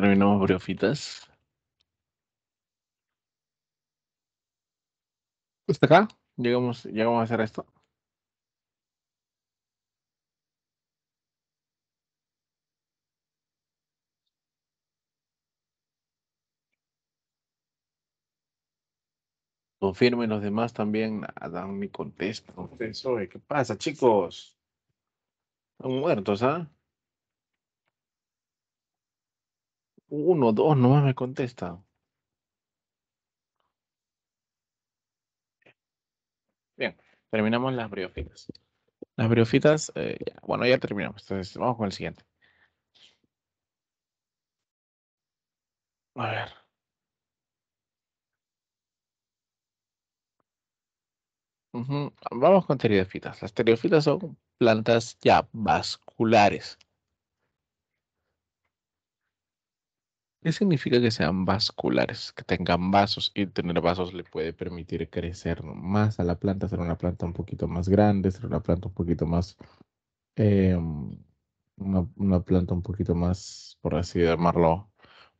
Terminamos briofitas. está acá llegamos, llegamos a hacer esto. Confirmen los demás también. dan mi contesto. ¿Qué pasa, chicos? Están muertos, ¿ah? Uno, dos, no me contesta. Bien, terminamos las briofitas. Las briofitas, eh, bueno, ya terminamos. Entonces, vamos con el siguiente. A ver. Vamos con teriofitas. Las teriofitas son plantas ya vasculares. ¿Qué significa que sean vasculares? Que tengan vasos y tener vasos le puede permitir crecer más a la planta, ser una planta un poquito más grande, ser una planta un poquito más, eh, una, planta un poquito más, por así llamarlo,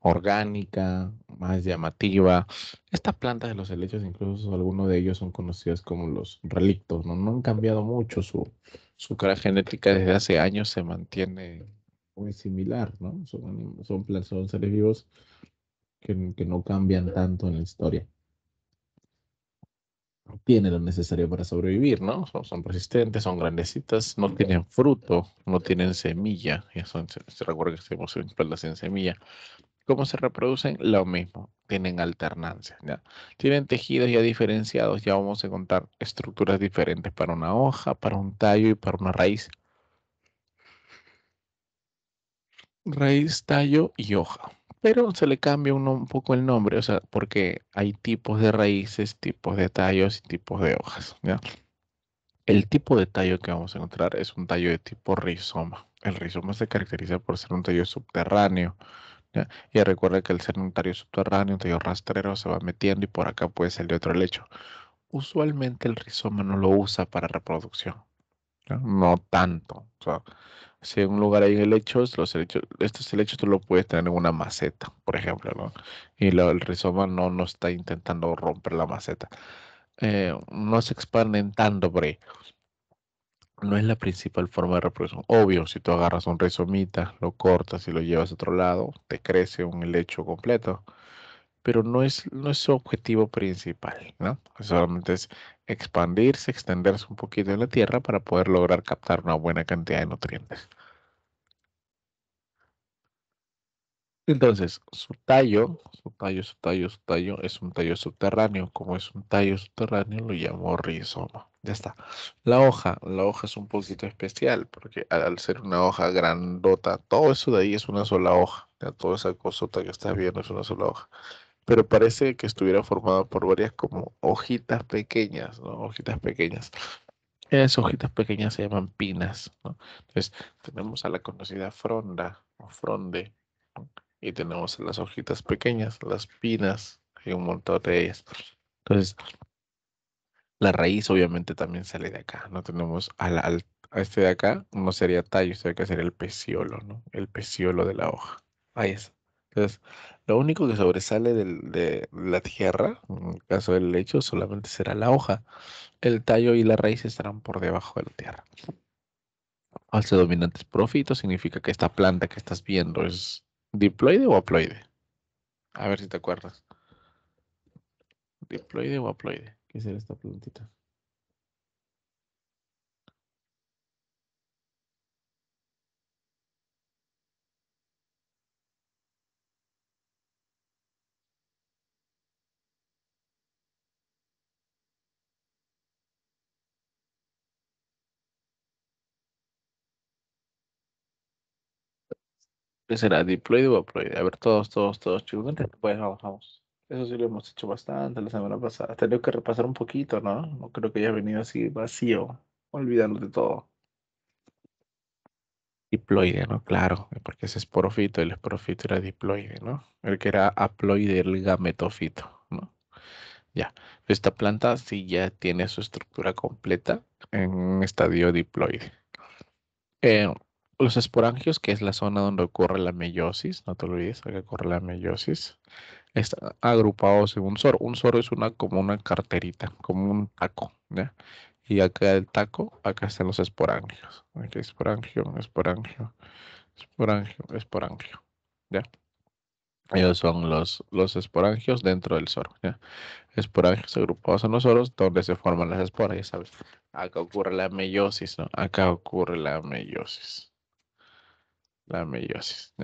orgánica, más llamativa. Estas plantas de los helechos, incluso algunos de ellos son conocidos como los relictos, ¿no? no han cambiado mucho su, su cara genética desde hace años, se mantiene muy similar, ¿no? Son, son, son seres vivos que, que, no cambian tanto en la historia. Tienen lo necesario para sobrevivir, ¿no? Son, son persistentes, son grandecitas, no tienen fruto, no tienen semilla. son, se, recuerda que estamos en plantas sin semilla. ¿Cómo se reproducen? Lo mismo, tienen alternancia. Tienen tejidos ya diferenciados, ya vamos a contar estructuras diferentes para una hoja, para un tallo y para una raíz. raíz, tallo y hoja. Pero se le cambia un poco el nombre, o sea, porque hay tipos de raíces, tipos de tallos y tipos de hojas. El tipo de tallo que vamos a encontrar es un tallo de tipo rizoma. El rizoma se caracteriza por ser un tallo subterráneo. ¿ya? Y recuerda que el ser un tallo subterráneo, un tallo rastrero, se va metiendo y por acá puede salir otro lecho. Usualmente el rizoma no lo usa para reproducción no tanto. si en un lugar hay helechos, los helechos, estos helechos tú los puedes tener en una maceta, por ejemplo, Y el rizoma no, no está intentando romper la maceta. Eh, no se expanden tanto pero No es la principal forma de reproducción. Obvio, si tú agarras un rizomita, lo cortas y lo llevas a otro lado, te crece un helecho completo pero no es, no su objetivo principal, ¿no? Solamente es expandirse, extenderse un poquito en la tierra para poder lograr captar una buena cantidad de nutrientes. Entonces, su tallo, su tallo, su tallo, su tallo es un tallo subterráneo. Como es un tallo subterráneo, lo llamó rizoma. Ya está. La hoja, la hoja es un poquito especial porque al ser una hoja grandota, todo eso de ahí es una sola hoja. toda esa cosota que estás viendo es una sola hoja pero parece que estuviera formada por varias como hojitas pequeñas, ¿no? Hojitas pequeñas. Esas hojitas pequeñas se llaman pinas, ¿no? Entonces, tenemos a la conocida fronda o fronde, y tenemos las hojitas pequeñas, las pinas, hay un montón de ellas. Entonces, la raíz obviamente también sale de acá, ¿no? Tenemos a, a este de acá, no sería tallo, este de sería el peciolo, ¿no? El peciolo de la hoja. Ahí está. Entonces, lo único que sobresale de la tierra, en el caso del lecho, solamente será la hoja. El tallo y la raíz estarán por debajo de la tierra. dominante dominantes profito significa que esta planta que estás viendo es diploide o aploide. A ver si te acuerdas. Diploide o aploide, ¿Qué será esta plantita? ¿Qué será? ¿Diploide o haploide? A ver, todos, todos, todos, chicos. Pues vamos, vamos. Eso sí lo hemos hecho bastante la semana pasada. tenía que repasar un poquito, ¿no? No creo que haya venido así vacío, olvidando de todo. Diploide, ¿no? Claro, porque ese es porofito, el esporofito era diploide, ¿no? El que era haploide, el gametofito, ¿no? Ya, esta planta sí ya tiene su estructura completa en un estadio diploide. Eh, los esporangios, que es la zona donde ocurre la meiosis, no te olvides, acá ocurre la meiosis, están agrupados en un soro. Un soro es una como una carterita, como un taco, ¿ya? Y acá el taco, acá están los esporangios. Aquí esporangio, esporangio, esporangio, esporangio, ¿ya? Ellos son los, los esporangios dentro del soro, ¿ya? Esporangios agrupados en los soros donde se forman las esporas, ya sabes. Acá ocurre la meiosis, ¿no? Acá ocurre la meiosis la meiosis.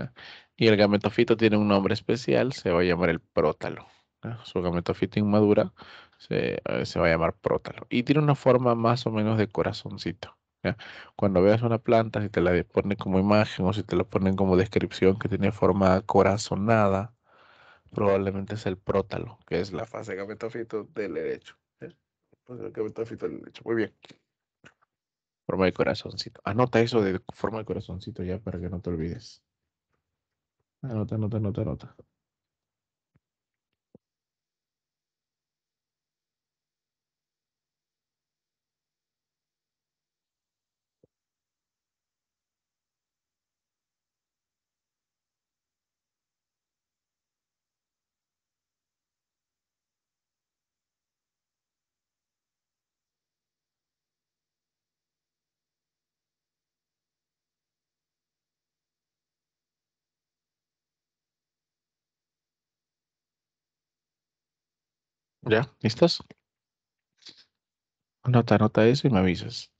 Y el gametofito tiene un nombre especial, se va a llamar el prótalo. Su gametofito inmadura eh, se, va a llamar prótalo. Y tiene una forma más o menos de corazoncito. Cuando veas una planta, si te la ponen como imagen o si te la ponen como descripción que tiene forma corazonada, probablemente es el prótalo, que es la fase gametofito del derecho. el gametofito del derecho. Muy bien. Forma de corazoncito. Anota eso de forma de corazoncito ya para que no te olvides. Anota, anota, anota, anota. ¿Ya? ¿Listos? Anota, anota eso y me avisas.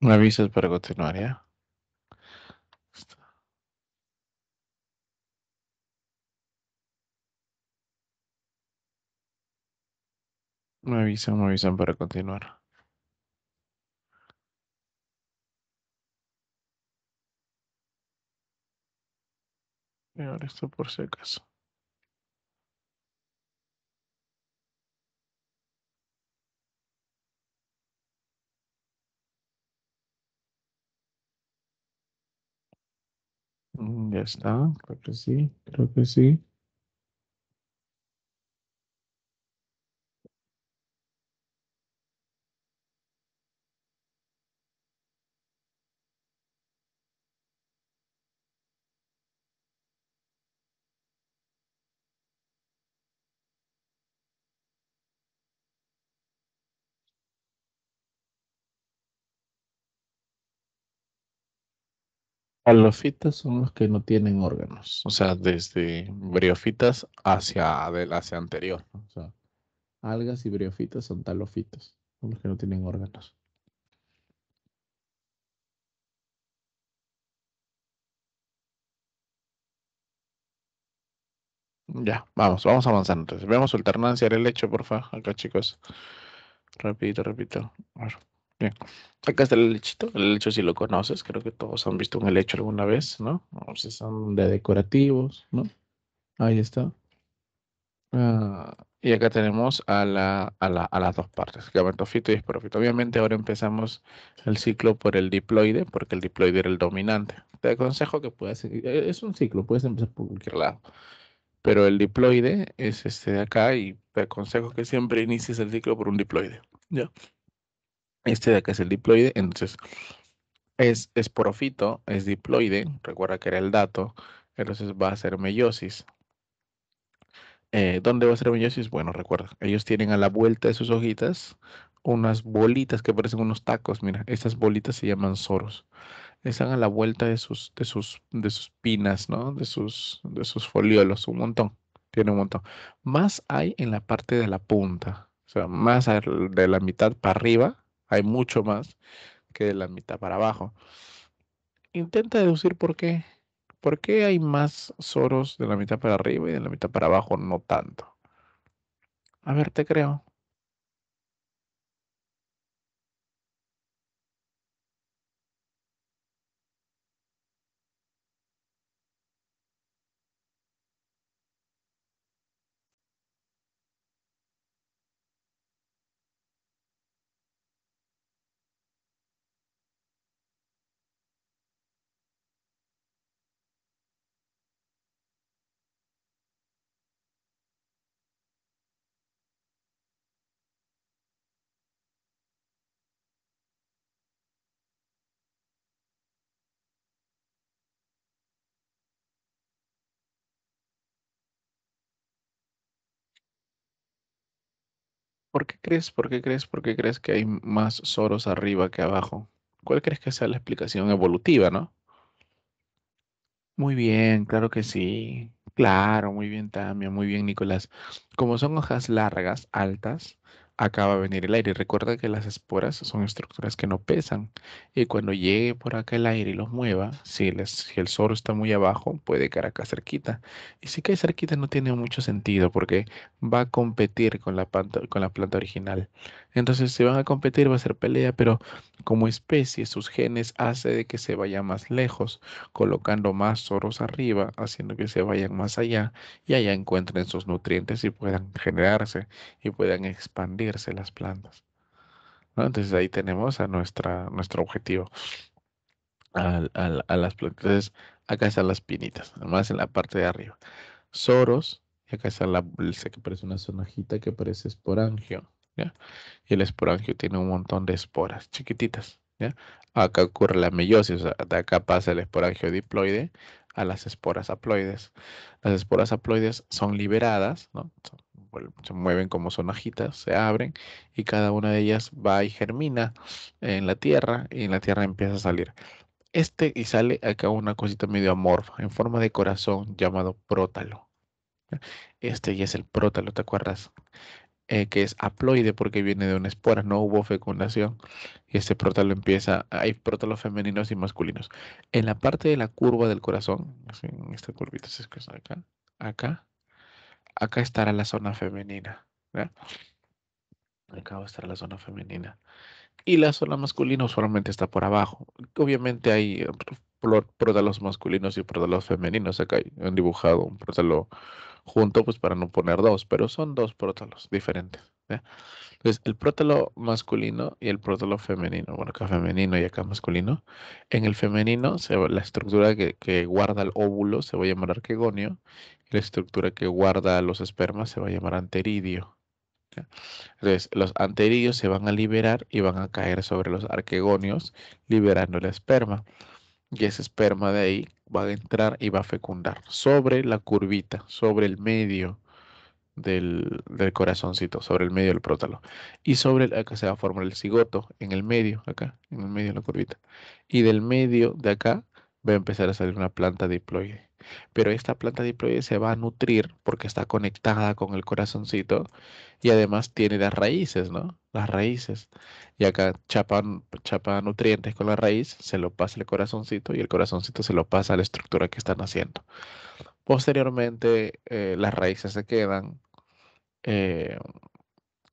Me avisas para continuar, ¿ya? Me avisan, me avisan para continuar. Y ahora esto por si acaso. Mm, ya está, creo que sí, creo que sí. Talofitas son los que no tienen órganos. O sea, desde briofitas hacia, anterior. O sea, algas y briofitas son talofitas. Son los que no tienen órganos. Ya, vamos, vamos avanzando. Entonces, vemos alternancia el hecho, por favor. Acá, chicos. Repito, repito. Bien. Acá está el lechito, El lecho si lo conoces, creo que todos han visto un lecho alguna vez, ¿no? O si son de decorativos, ¿no? Ahí está. Ah, y acá tenemos a, la, a, la, a las dos partes, gametofito y esporofito Obviamente ahora empezamos el ciclo por el diploide, porque el diploide era el dominante. Te aconsejo que puedas, eh, es un ciclo, puedes empezar por cualquier lado. Pero el diploide es este de acá y te aconsejo que siempre inicies el ciclo por un diploide. ¿Ya? Este de acá es el diploide, entonces es esporofito, es diploide, recuerda que era el dato, entonces va a ser meiosis. Eh, ¿Dónde va a ser meiosis? Bueno, recuerda, ellos tienen a la vuelta de sus hojitas unas bolitas que parecen unos tacos, mira, estas bolitas se llaman soros. Están a la vuelta de sus, de sus, de sus pinas, ¿no? De sus, de sus foliolos, un montón, tiene un montón. Más hay en la parte de la punta, o sea, más de la mitad para arriba hay mucho más que de la mitad para abajo. Intenta deducir por qué. ¿Por qué hay más soros de la mitad para arriba y de la mitad para abajo no tanto? A ver, te creo. ¿Por qué crees, por qué crees, por qué crees que hay más soros arriba que abajo? ¿Cuál crees que sea la explicación evolutiva, no? Muy bien, claro que sí. Claro, muy bien, Tamia, muy bien, Nicolás. Como son hojas largas, altas, acaba a venir el aire. Recuerda que las esporas son estructuras que no pesan y cuando llegue por acá el aire y los mueva, si el, si el está muy abajo, puede caer acá cerquita. Y si cae cerquita no tiene mucho sentido porque va a competir con la, planta, con la planta original. Entonces si van a competir va a ser pelea, pero como especie sus genes hace de que se vaya más lejos, colocando más soros arriba, haciendo que se vayan más allá y allá encuentren sus nutrientes y puedan generarse y puedan expandir las plantas. Entonces ahí tenemos a nuestra, nuestro objetivo. A, las plantas. Entonces, acá están las pinitas, más en la parte de arriba. Soros, y acá está la bolsa que parece una sonajita que parece esporangio. Y el esporangio tiene un montón de esporas chiquititas. Acá ocurre la meiosis, acá pasa el esporangio diploide a las esporas haploides. Las esporas haploides son liberadas, ¿no? se mueven como son se abren y cada una de ellas va y germina en la tierra y en la tierra empieza a salir. Este y sale acá una cosita medio amorfa en forma de corazón llamado prótalo. Este ya es el prótalo, ¿te acuerdas? Eh, que es haploide porque viene de una espora, no hubo fecundación y este prótalo empieza, hay prótalos femeninos y masculinos. En la parte de la curva del corazón, en esta curvita, que acá, acá, acá estará la zona femenina. Acá va a estar la zona femenina. Y la zona masculina usualmente está por abajo. Obviamente hay eh, prótalos masculinos y prótalos femeninos. Acá han dibujado un prótalo junto pues para no poner dos, pero son dos prótalos diferentes. Entonces, el prótalo masculino y el prótalo femenino, bueno, acá femenino y acá masculino, en el femenino la estructura que, guarda el óvulo se va a llamar arquegonio y la estructura que guarda los espermas se va a llamar anteridio. Entonces, los anteridios se van a liberar y van a caer sobre los arquegonios liberando el esperma y ese esperma de ahí va a entrar y va a fecundar sobre la curvita, sobre el medio del, corazoncito, sobre el medio del prótalo. Y sobre el, acá se va a formar el cigoto, en el medio, acá, en el medio de la curvita. Y del medio de acá va a empezar a salir una planta diploide. Pero esta planta diploide se va a nutrir porque está conectada con el corazoncito y además tiene las raíces, ¿no? Las raíces. Y acá chapa, nutrientes con la raíz, se lo pasa el corazoncito y el corazoncito se lo pasa a la estructura que están haciendo. Posteriormente, eh, las raíces se quedan. Eh,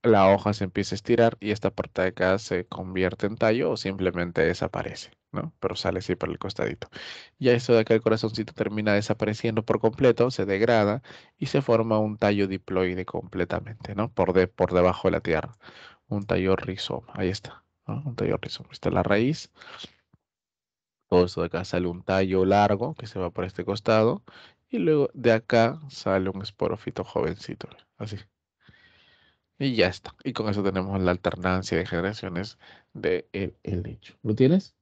la hoja se empieza a estirar y esta parte de acá se convierte en tallo o simplemente desaparece. Pero sale así por el costadito. Ya esto de acá el corazoncito termina desapareciendo por completo, se degrada y se forma un tallo diploide completamente, ¿no? Por, de, por debajo de la tierra. Un tallo rizoma, ahí está, Un tallo rizoma. Está la raíz. Todo esto de acá sale un tallo largo que se va por este costado y luego de acá sale un esporofito jovencito, así. Y ya está. Y con eso tenemos la alternancia de generaciones del de el, ¿Lo tienes?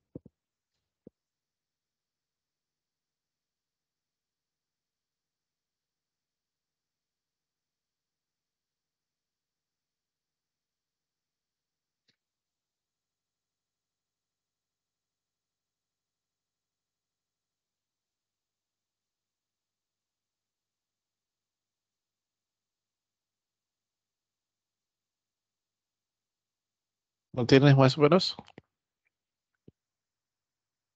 ¿No tienes más o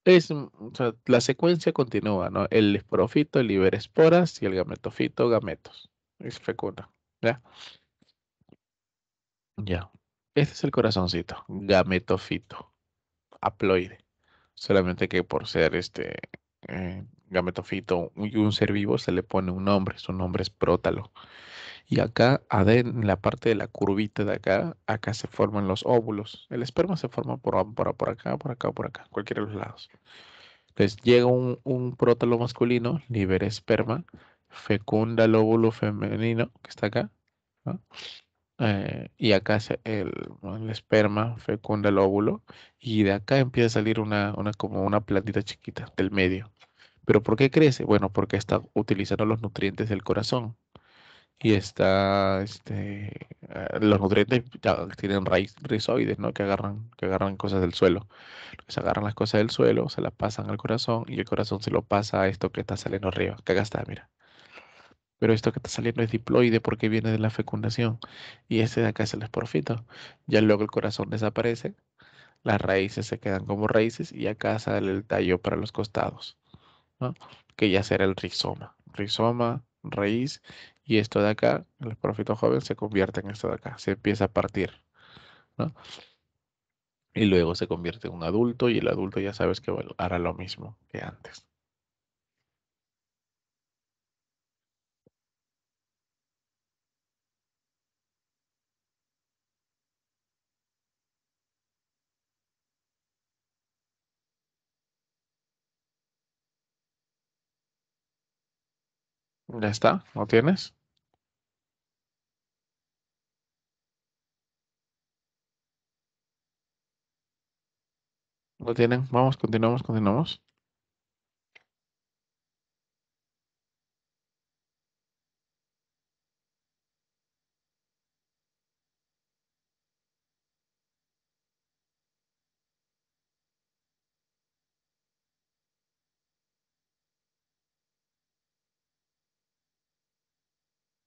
Es, mm, la secuencia continúa, ¿no? El esporofito libera esporas y el gametofito gametos. Es fecunda, ¿ya? Ya. Este es el corazoncito, gametofito, haploide. Solamente que por ser este eh, gametofito y un ser vivo se le pone un nombre, su nombre es prótalo. Y acá, en la parte de la curvita de acá, acá se forman los óvulos. El esperma se forma por, por, por acá, por acá, por acá, cualquiera de los lados. Entonces llega un, prótalo masculino, libera esperma, fecunda el óvulo femenino que está acá. Eh, y acá el, esperma fecunda el óvulo y de acá empieza a salir como una plantita chiquita del medio. ¿Pero por qué crece? Bueno, porque está utilizando los nutrientes del corazón y está este ah, los nutrientes tienen raíz, rizoides, ¿no? Que agarran, que agarran cosas del suelo. Se agarran las cosas del suelo, se las pasan al corazón y el corazón se lo pasa a esto que está saliendo arriba, que acá está, mira. Pero esto que está saliendo es diploide porque viene de la fecundación y este de acá es el esporfito. Ya luego el corazón desaparece, las raíces se quedan como raíces y acá sale el tallo para los costados, ¿no? Que ya será el rizoma. Rizoma, raíz y esto de acá, el profito joven se convierte en esto de acá, se empieza a partir, ¿no? Y luego se convierte en un adulto y el adulto ya sabes que hará lo mismo que antes. Ya está, ¿lo tienes? tienen. Vamos, continuamos, continuamos.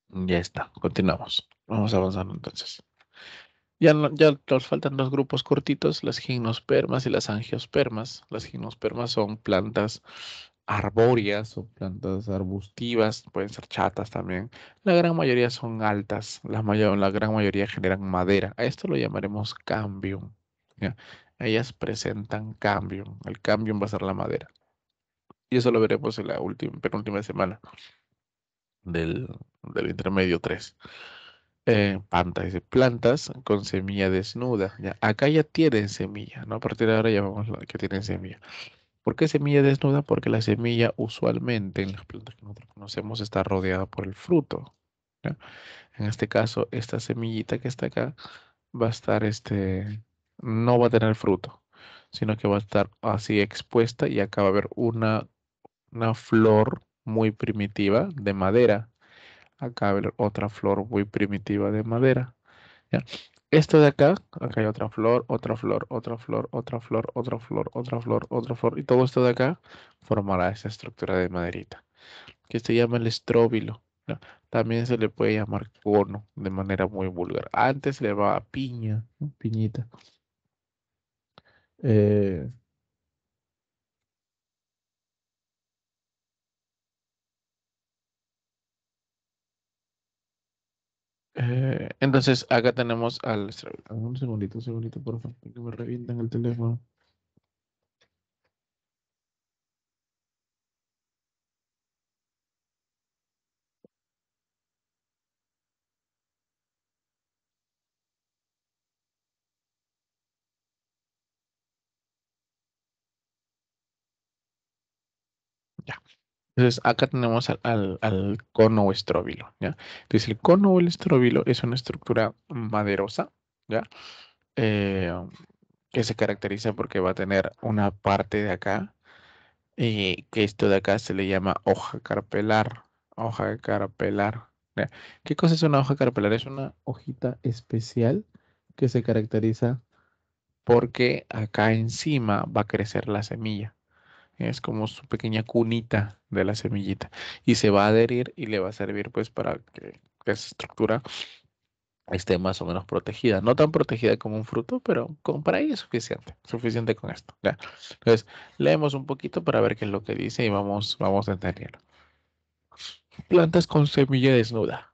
Ya está, continuamos. Vamos avanzando entonces. Ya, nos faltan dos grupos cortitos, las gimnospermas y las angiospermas. Las gimnospermas son plantas arbóreas o plantas arbustivas, pueden ser chatas también. La gran mayoría son altas, la, la gran mayoría generan madera. A esto lo llamaremos cambium. Ellas presentan cambium. El cambium va a ser la madera. Y eso lo veremos en la última, penúltima semana del, del intermedio 3. Eh, plantas, plantas con semilla desnuda. Acá ya tienen semilla, ¿no? A partir de ahora ya vamos que tienen semilla. ¿Por qué semilla desnuda? Porque la semilla usualmente en las plantas que nosotros conocemos está rodeada por el fruto. En este caso, esta semillita que está acá va a estar, este, no va a tener fruto, sino que va a estar así expuesta y acá va a haber una, una flor muy primitiva de madera Acá otra flor muy primitiva de madera. Esto de acá, acá hay otra flor, otra flor, otra flor, otra flor, otra flor, otra flor, otra flor. Y todo esto de acá formará esa estructura de maderita. Que se llama el estróbilo. También se le puede llamar cono de manera muy vulgar. Antes le va piña, piñita. Eh, Eh, entonces, acá tenemos al... Un segundito, un segundito, por favor, que me revientan el teléfono. Ya. Entonces, acá tenemos al, cono o estróbilo, ¿ya? Entonces, el cono o el estróbilo es una estructura maderosa, ¿ya? Eh, que se caracteriza porque va a tener una parte de acá, y que esto de acá se le llama hoja carpelar, hoja carpelar. ¿Qué cosa es una hoja carpelar? Es una hojita especial que se caracteriza porque acá encima va a crecer la semilla es como su pequeña cunita de la semillita y se va a adherir y le va a servir pues para que, esa estructura esté más o menos protegida, no tan protegida como un fruto, pero para ahí es suficiente, suficiente con esto. Entonces, leemos un poquito para ver qué es lo que dice y vamos, vamos a entenderlo. Plantas con semilla desnuda,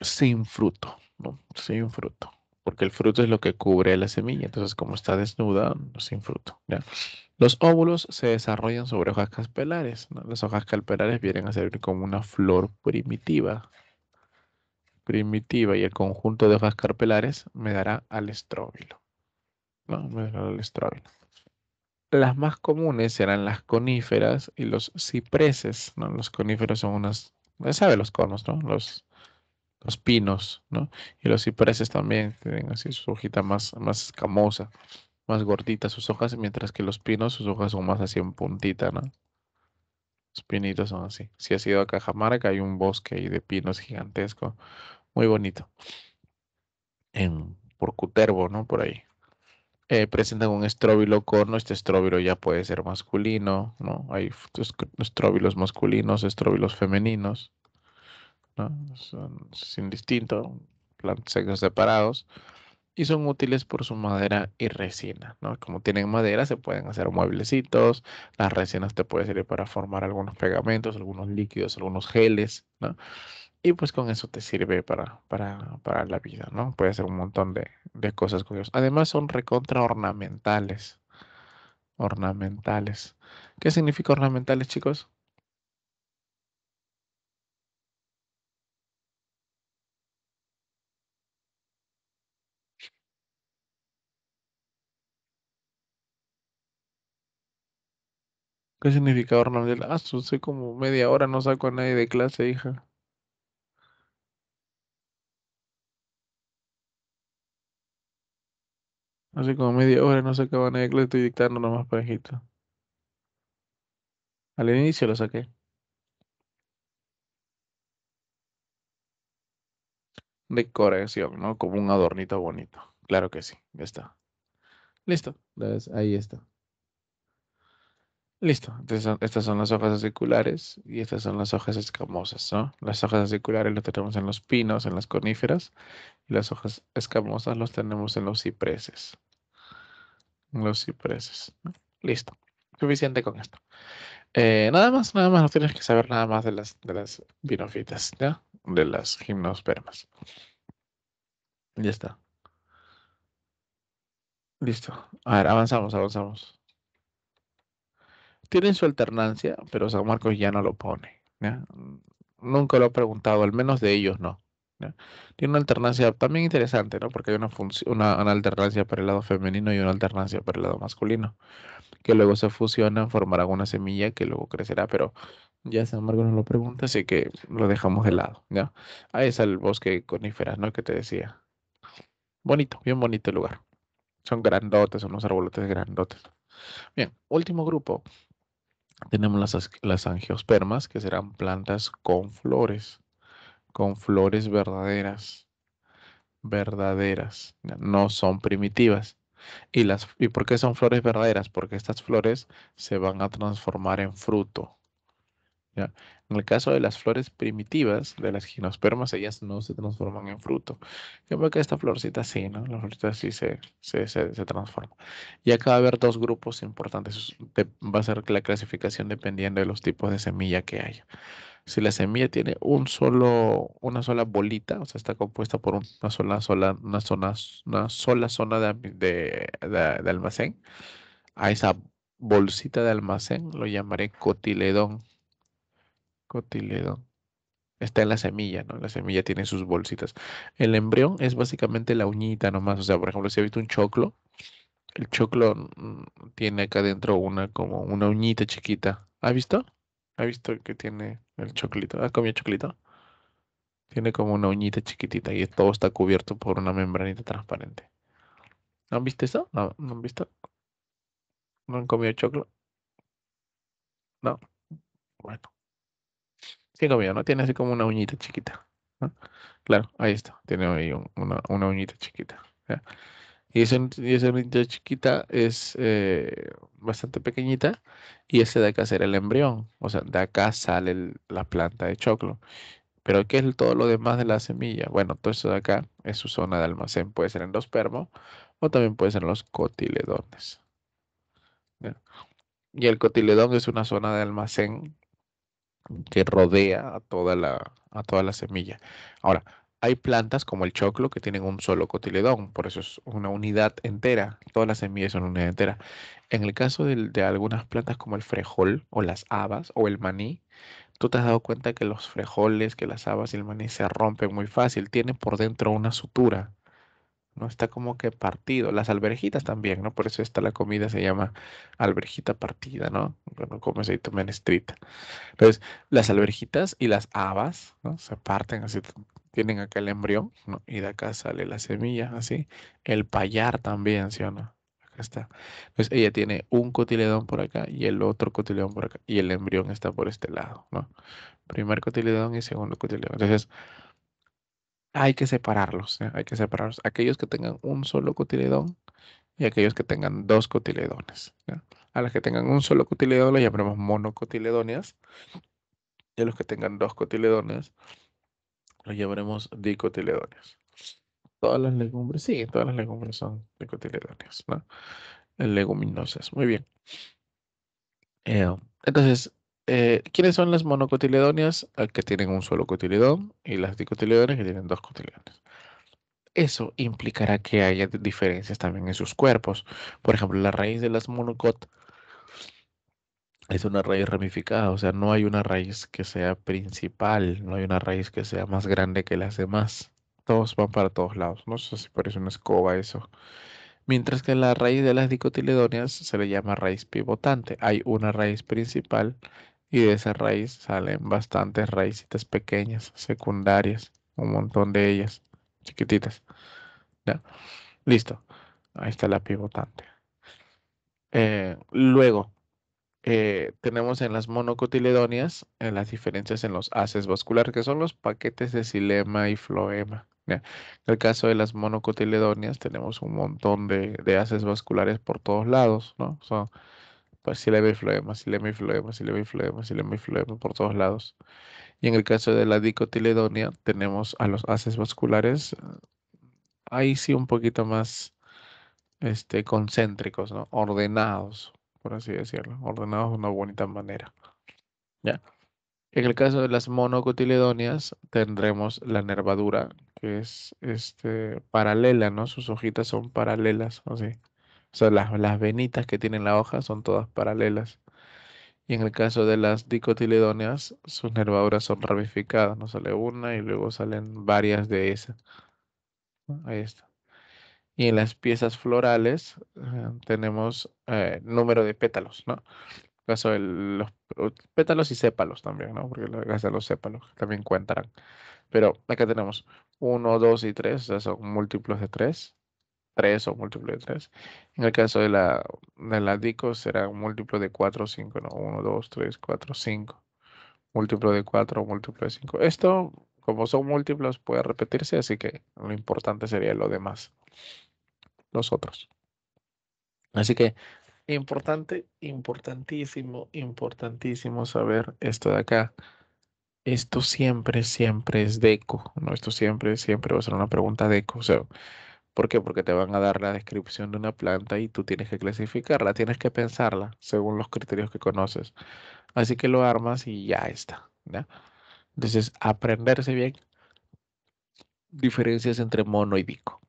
sin fruto, ¿no? sin fruto, porque el fruto es lo que cubre la semilla, entonces como está desnuda, sin fruto. Los óvulos se desarrollan sobre hojas carpelares. Las hojas carpelares vienen a servir como una flor primitiva. Primitiva y el conjunto de hojas carpelares me dará al estróbilo. Me dará al estróbilo. Las más comunes serán las coníferas y los cipreses. ¿no? Los coníferos son unas, Usted sabe los conos, ¿no? Los, los pinos, ¿no? Y los cipreses también tienen así su hojita más, más escamosa más gorditas sus hojas, mientras que los pinos, sus hojas son más así en puntita, ¿no? Los pinitos son así. Si has ido a Cajamarca, hay un bosque ahí de pinos gigantesco, muy bonito. En, por ¿no? Por ahí. Eh, presentan un estróbilo corno, este estróbilo ya puede ser masculino, ¿no? Hay estróbilos masculinos, estróbilos femeninos, ¿no? Son, sin plantas sexos separados y son útiles por su madera y resina, ¿no? Como tienen madera, se pueden hacer mueblecitos, las resinas te pueden servir para formar algunos pegamentos, algunos líquidos, algunos geles, ¿no? Y pues con eso te sirve para, para, para la vida, ¿no? puede hacer un montón de, cosas con Además son recontra ornamentales. Ornamentales. ¿Qué significa ornamentales, chicos? ¿Qué significa, del Ah, soy como media hora no saco a nadie de clase, hija. Hace como media hora no saco a nadie de clase, estoy dictando nomás parejito. Al inicio lo saqué. Decoración, ¿no? Como un adornito bonito. Claro que sí, ya está. Listo. ahí está. Listo, estas son las hojas aciculares y estas son las hojas escamosas, ¿no? Las hojas aciculares las tenemos en los pinos, en las coníferas, y las hojas escamosas las tenemos en los cipreses. los cipreses. Listo, suficiente con esto. Eh, nada más, nada más, no tienes que saber nada más de las, de las binofitas, De las gimnospermas. Ya está. Listo. A ver, avanzamos, avanzamos tienen su alternancia, pero San Marcos ya no lo pone. Nunca lo ha preguntado, al menos de ellos no. Tiene una alternancia también interesante, ¿no? Porque hay una, alternancia para el lado femenino y una alternancia para el lado masculino, que luego se fusionan, formarán una semilla que luego crecerá, pero ya San Marcos no lo pregunta, así que lo dejamos de lado, Ahí está el bosque coníferas, ¿no? Que te decía. Bonito, bien bonito el lugar. Son grandotes, son unos arbolotes grandotes. Bien, último grupo, tenemos las, angiospermas, que serán plantas con flores, con flores verdaderas, verdaderas, no son primitivas. ¿Y, ¿Y por qué son flores verdaderas? Porque estas flores se van a transformar en fruto. En el caso de las flores primitivas, de las ginospermas, ellas no se transforman en fruto. Yo que esta florcita sí, ¿no? La florcita sí se, se, transforma. Y acá va a haber dos grupos importantes. va a ser la clasificación dependiendo de los tipos de semilla que haya. Si la semilla tiene un solo, una sola bolita, o sea, está compuesta por una sola, sola, una zona, sola zona de, de almacén, a esa bolsita de almacén lo llamaré cotiledón Cotiledón. Está en la semilla, ¿no? La semilla tiene sus bolsitas. El embrión es básicamente la uñita nomás. O sea, por ejemplo, si ha visto un choclo, el choclo mm, tiene acá adentro una como una uñita chiquita. ¿Ha visto? ¿Ha visto que tiene el choclito? ¿Ha comido choclito? Tiene como una uñita chiquitita y todo está cubierto por una membranita transparente. ¿No han visto eso? ¿No, ¿no han visto? ¿No han comido choclo? No. Bueno. Sí, ¿no? Tiene así como una uñita chiquita. Claro, ahí está. Tiene ahí una, una, uñita chiquita. Y, esa, uñita chiquita es eh, bastante pequeñita y ese de acá será el embrión. O sea, de acá sale la planta de choclo. Pero ¿qué es todo lo demás de la semilla? Bueno, todo esto de acá es su zona de almacén. Puede ser en los o también puede ser en los cotiledones. Y el cotiledón es una zona de almacén que rodea a toda la, a toda la semilla. Ahora, hay plantas como el choclo que tienen un solo cotiledón, por eso es una unidad entera, todas las semillas son una unidad entera. En el caso de, de, algunas plantas como el frejol o las habas o el maní, tú te has dado cuenta que los frejoles, que las habas y el maní se rompen muy fácil, tienen por dentro una sutura. ¿no? Está como que partido. Las alberjitas también, ¿no? Por eso está la comida, se llama alberjita partida, ¿no? bueno comes ahí Entonces, las alberjitas y las habas, ¿no? Se parten así, tienen acá el embrión, ¿no? Y de acá sale la semilla, así. El payar también, ¿sí o no? Acá está. Entonces, ella tiene un cotiledón por acá y el otro cotiledón por acá. Y el embrión está por este lado, ¿no? Primer cotiledón y segundo cotiledón. Entonces, hay que separarlos, ¿eh? hay que separarlos. Aquellos que tengan un solo cotiledón y aquellos que tengan dos cotiledones. A las que tengan un solo cotiledón los llamaremos monocotiledonias y a los que tengan dos cotiledones los llamaremos dicotiledonias. Todas las legumbres, sí, todas las legumbres son dicotiledonias. ¿no? Leguminosas, muy bien. Eh, entonces, eh, ¿Quiénes son las monocotiledonias ah, Que tienen un solo cotiledón y las dicotiledonias que tienen dos cotiledones. Eso implicará que haya diferencias también en sus cuerpos. Por ejemplo, la raíz de las monocot es una raíz ramificada, o sea, no hay una raíz que sea principal, no hay una raíz que sea más grande que las demás. Todos van para todos lados, no sé si parece una escoba eso. Mientras que la raíz de las dicotiledonias se le llama raíz pivotante. Hay una raíz principal y de esa raíz salen bastantes raícitas pequeñas, secundarias, un montón de ellas, chiquititas. ¿Ya? Listo, ahí está la pivotante. Eh, luego, eh, tenemos en las monocotiledonias las diferencias en los haces vasculares, que son los paquetes de xilema y floema. En el caso de las monocotiledonias tenemos un montón de, de haces vasculares por todos lados, ¿no? Si y floema, silema y floema, silema y floema, le y floema por todos lados. Y en el caso de la dicotiledonia tenemos a los haces vasculares, ahí sí un poquito más este, concéntricos, ¿no? Ordenados, por así decirlo, ordenados de una bonita manera. ¿Ya? En el caso de las monocotiledonias tendremos la nervadura, que es este, paralela, ¿no? Sus hojitas son paralelas, así las, venitas que tienen la hoja son todas paralelas. Y en el caso de las dicotiledóneas, sus nervaduras son ramificadas, no sale una y luego salen varias de esas. Ahí está. Y en las piezas florales eh, tenemos eh, número de pétalos, ¿no? En el caso de los uh, pétalos y sépalos también, ¿no? Porque en los sépalos también cuentan. Pero acá tenemos uno, dos y tres, o son múltiplos de tres. 3 o múltiplo de 3. En el caso de, la, de las DICOs será un múltiplo de 4 o 5, ¿no? 1, 2, 3, 4, 5. Múltiplo de 4 o múltiplo de 5. Esto, como son múltiplos, puede repetirse, así que lo importante sería lo demás. Los otros. Así que importante, importantísimo, importantísimo saber esto de acá. Esto siempre, siempre es deco, ¿no? Esto siempre, siempre va a ser una pregunta deco. O sea, ¿Por qué? Porque te van a dar la descripción de una planta y tú tienes que clasificarla, tienes que pensarla según los criterios que conoces. Así que lo armas y ya está. Entonces, aprenderse bien diferencias entre mono y bico.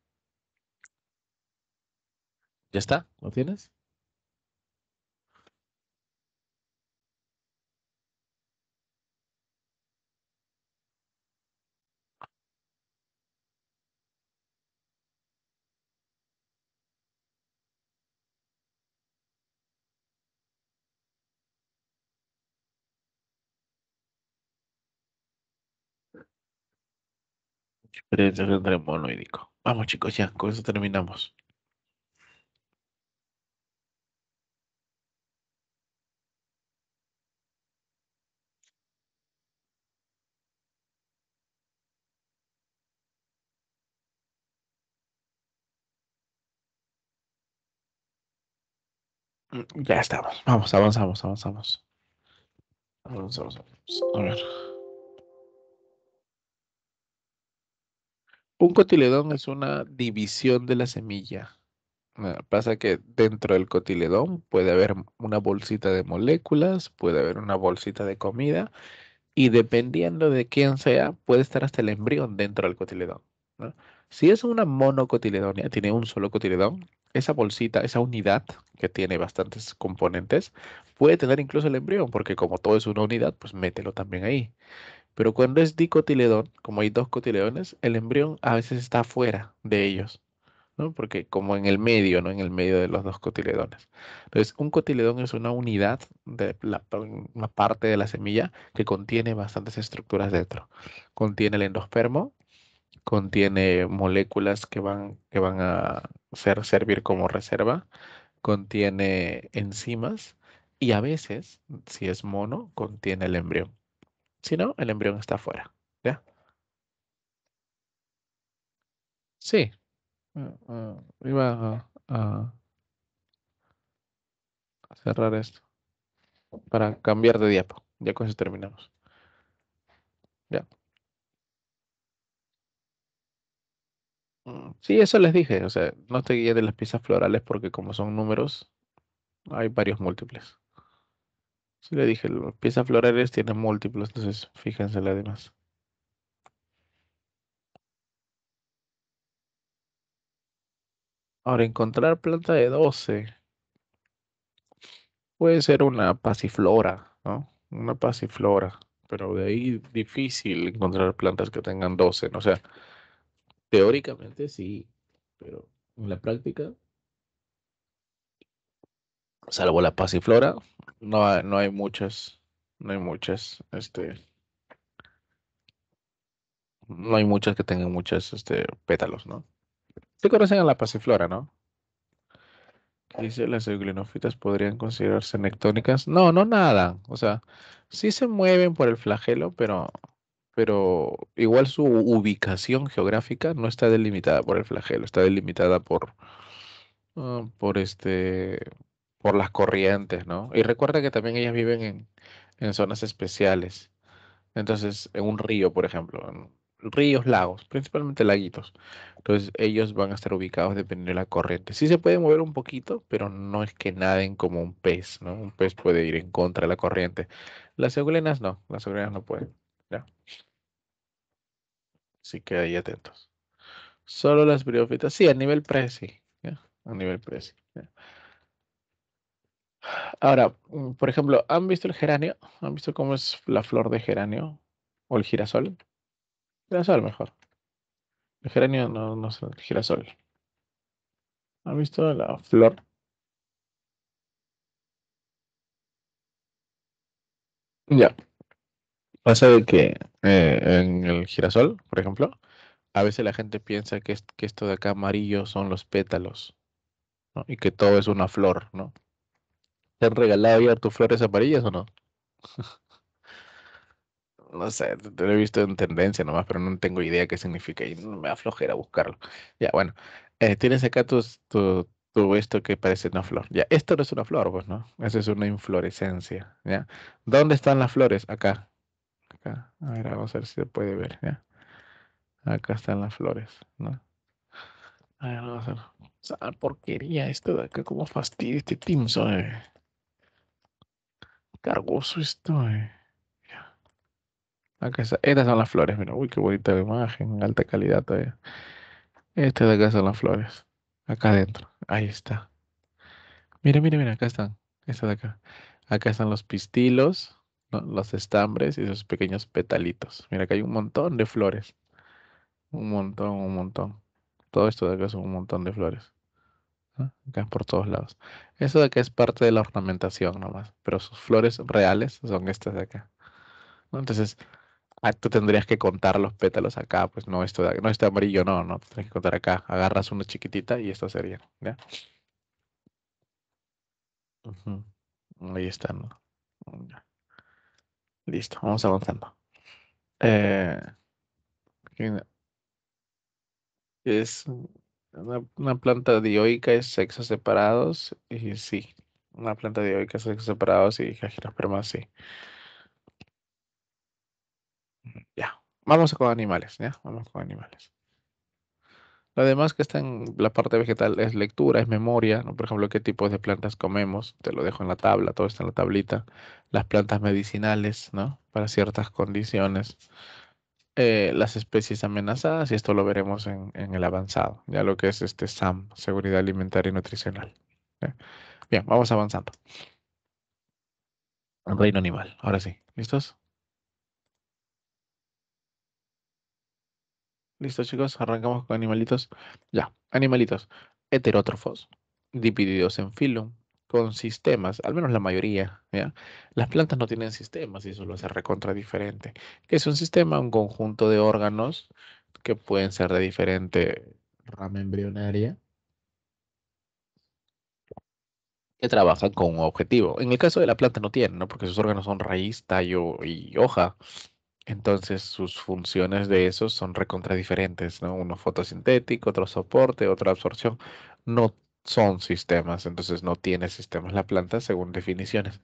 ¿Ya está? ¿Lo tienes? Vamos chicos, ya, con eso terminamos. Mm, ya estamos. Vamos, avanzamos, avanzamos. Un cotiledón es una división de la semilla. Ah, pasa que dentro del cotiledón puede haber una bolsita de moléculas, puede haber una bolsita de comida y dependiendo de quién sea, puede estar hasta el embrión dentro del cotiledón. Si es una monocotiledonia, tiene un solo cotiledón, esa bolsita, esa unidad que tiene bastantes componentes, puede tener incluso el embrión, porque como todo es una unidad, pues mételo también ahí. Pero cuando es dicotiledón, como hay dos cotiledones, el embrión a veces está fuera de ellos, ¿no? Porque como en el medio, ¿no? En el medio de los dos cotiledones. Entonces, un cotiledón es una unidad de la, una parte de la semilla que contiene bastantes estructuras dentro. Contiene el endospermo, contiene moléculas que van, que van a ser, servir como reserva, contiene enzimas y a veces, si es mono, contiene el embrión. Si no, el embrión está afuera. ¿Ya? Sí. Mm, mm, iba a, cerrar esto para cambiar de diapo. Ya con eso terminamos. Ya. Mm, sí, eso les dije. O sea, no te guíes de las piezas florales porque como son números, hay varios múltiples. Si le dije, pieza piezas florales tiene múltiplos, entonces fíjense la demás. Ahora, encontrar planta de 12. Puede ser una pasiflora, ¿no? Una pasiflora, pero de ahí difícil encontrar plantas que tengan 12, ¿no? O sea, teóricamente sí, pero en la práctica salvo la pasiflora, no, hay, no hay muchas, no hay muchas, este, no hay muchas que tengan muchos este, pétalos, ¿no? Se conocen a la pasiflora, ¿no? Dice, las euglenofitas podrían considerarse nectónicas. No, no nada. O sea, sí se mueven por el flagelo, pero, pero igual su ubicación geográfica no está delimitada por el flagelo, está delimitada por, ah, por este, por las corrientes, ¿no? Y recuerda que también ellas viven en, zonas especiales. Entonces, en un río, por ejemplo, en ríos, lagos, principalmente laguitos. Entonces, ellos van a estar ubicados dependiendo de la corriente. Sí se puede mover un poquito, pero no es que naden como un pez, ¿no? Un pez puede ir en contra de la corriente. Las eulenas no, las eulenas no pueden, ¿ya? Así que ahí atentos. Solo las briofitas, sí, a nivel presi, ¿ya? A nivel presi, Ahora, mm, por ejemplo, ¿han visto el geranio? ¿Han visto cómo es la flor de geranio? ¿O el girasol? Girasol mejor. El geranio no, no es el girasol. ¿Han visto la flor? Ya. Pasa de que eh, en el girasol, por ejemplo, a veces la gente piensa que, esto de acá amarillo son los pétalos y que todo es una flor, ¿no? ¿Te han regalado ya tus flores amarillas o no? no sé, te lo he visto en tendencia nomás, pero no tengo idea qué significa y me da flojera buscarlo. Ya, bueno, eh, tienes acá tus, tu, esto que parece una flor. Ya, esto no es una flor, pues, ¿no? Eso es una inflorescencia, ¿ya? ¿Dónde están las flores? Acá. Acá. A ver, vamos a ver si se puede ver, ¿ya? Acá están las flores, ¿no? A ver, vamos a ver. O porquería esto de acá, como fastidio este Teams, ¿eh? Cargoso esto, eh. estas son las flores, mira, uy, qué bonita la imagen, alta calidad todavía. este de acá son las flores, acá adentro, ahí está. Mira, mira, mira, acá están, esta de acá. Acá están los pistilos, los estambres y esos pequeños petalitos. Mira, acá hay un montón de flores. Un montón, un montón. Todo esto de acá son un montón de flores. Acá por todos lados. Eso de acá es parte de la ornamentación nomás, pero sus flores reales son estas de acá. Entonces, ah, tú tendrías que contar los pétalos acá, pues no esto de, no este amarillo, no, no, tendrías que contar acá. Agarras una chiquitita y esto sería, ¿ya? Ahí está, Listo, vamos avanzando. Eh, es una, planta dioica es sexo separados y sí. Una planta dioica es sexos separados y más sí. Ya. Vamos con animales, ¿ya? Vamos con animales. Lo demás que está en la parte vegetal es lectura, es memoria, ¿no? por ejemplo, qué tipos de plantas comemos, te lo dejo en la tabla, todo está en la tablita, las plantas medicinales, ¿no? Para ciertas condiciones, eh, las especies amenazadas y esto lo veremos en, el avanzado, ya lo que es este SAM, seguridad alimentaria y nutricional. ¿eh? Bien, vamos avanzando. Reino animal, ahora sí, ¿listos? ¿Listos chicos? Arrancamos con animalitos. Ya, animalitos heterótrofos, divididos en filum, con sistemas, al menos la mayoría, Las plantas no tienen sistemas y eso lo hace recontra diferente. ¿Qué es un sistema? Un conjunto de órganos que pueden ser de diferente rama embrionaria que trabajan con un objetivo. En el caso de la planta no tienen, ¿no? Porque sus órganos son raíz, tallo y hoja. Entonces sus funciones de esos son recontra diferentes, ¿no? Uno fotosintético, otro soporte, otra absorción. No son sistemas, entonces no tiene sistemas la planta según definiciones.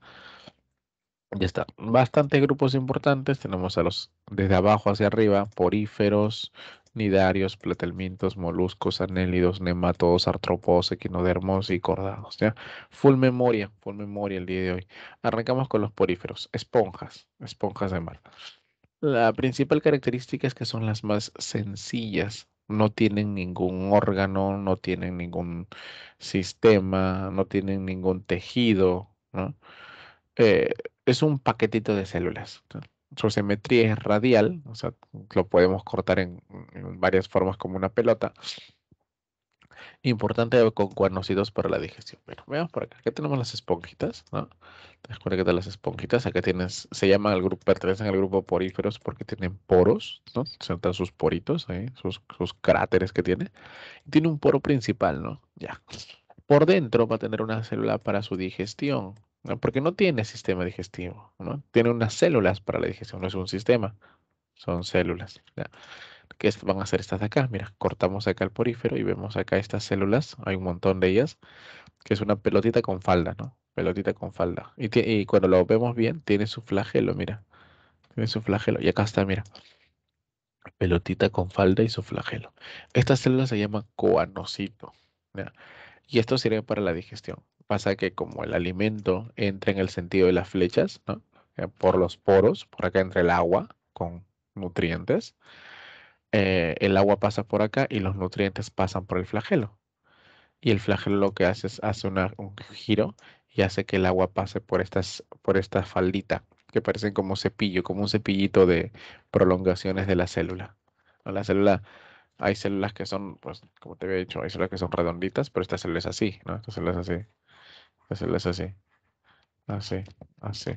Ya está. Bastantes grupos importantes. Tenemos a los desde abajo hacia arriba, poríferos, nidarios, platelmintos, moluscos, anélidos, nematodos, artrópodos, equinodermos y cordados. Full memoria, full memoria el día de hoy. Arrancamos con los poríferos, esponjas, esponjas de mar. La principal característica es que son las más sencillas no tienen ningún órgano, no tienen ningún sistema, no tienen ningún tejido, eh, es un paquetito de células. Su simetría es radial, o sea, lo podemos cortar en varias formas como una pelota importante con cuernocitos para la digestión. veamos por acá. Aquí tenemos las esponjitas, ¿no? Te están las esponjitas. Acá tienes, se llaman al grupo, pertenecen al grupo poríferos porque tienen poros, ¿no? Sentan sus poritos, sus, cráteres que tiene. tiene un poro principal, ¿no? Ya. Por dentro va a tener una célula para su digestión, ¿no? Porque no tiene sistema digestivo, ¿no? Tiene unas células para la digestión, no es un sistema, son células. ¿Qué van a hacer estas de acá? Mira, cortamos acá el porífero y vemos acá estas células, hay un montón de ellas, que es una pelotita con falda, ¿no? Pelotita con falda. Y, y cuando lo vemos bien, tiene su flagelo, mira. Tiene su flagelo. Y acá está, mira. Pelotita con falda y su flagelo. Estas células se llaman coanocito. Y esto sirve para la digestión. Pasa que como el alimento entra en el sentido de las flechas, ¿no? Eh, por los poros, por acá entra el agua con nutrientes, eh, el agua pasa por acá y los nutrientes pasan por el flagelo. Y el flagelo lo que hace es hace un giro y hace que el agua pase por, estas, por esta faldita que parecen como cepillo, como un cepillito de prolongaciones de la célula. La célula, hay células que son, pues, como te había dicho, hay células que son redonditas, pero esta célula es así, ¿no? Esta célula es así. Esta célula es así. Así, así.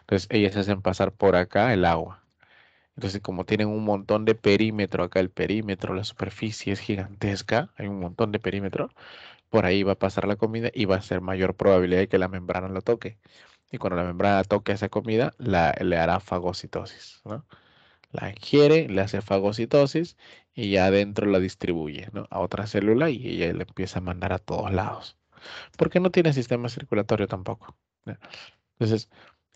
Entonces ellas hacen pasar por acá el agua. Entonces, como tienen un montón de perímetro, acá el perímetro, la superficie es gigantesca, hay un montón de perímetro, por ahí va a pasar la comida y va a ser mayor probabilidad de que la membrana lo toque. Y cuando la membrana toque esa comida, le hará fagocitosis, ¿no? La ingiere, le hace fagocitosis y ya adentro la distribuye a otra célula y ella le empieza a mandar a todos lados. Porque no tiene sistema circulatorio tampoco. Entonces,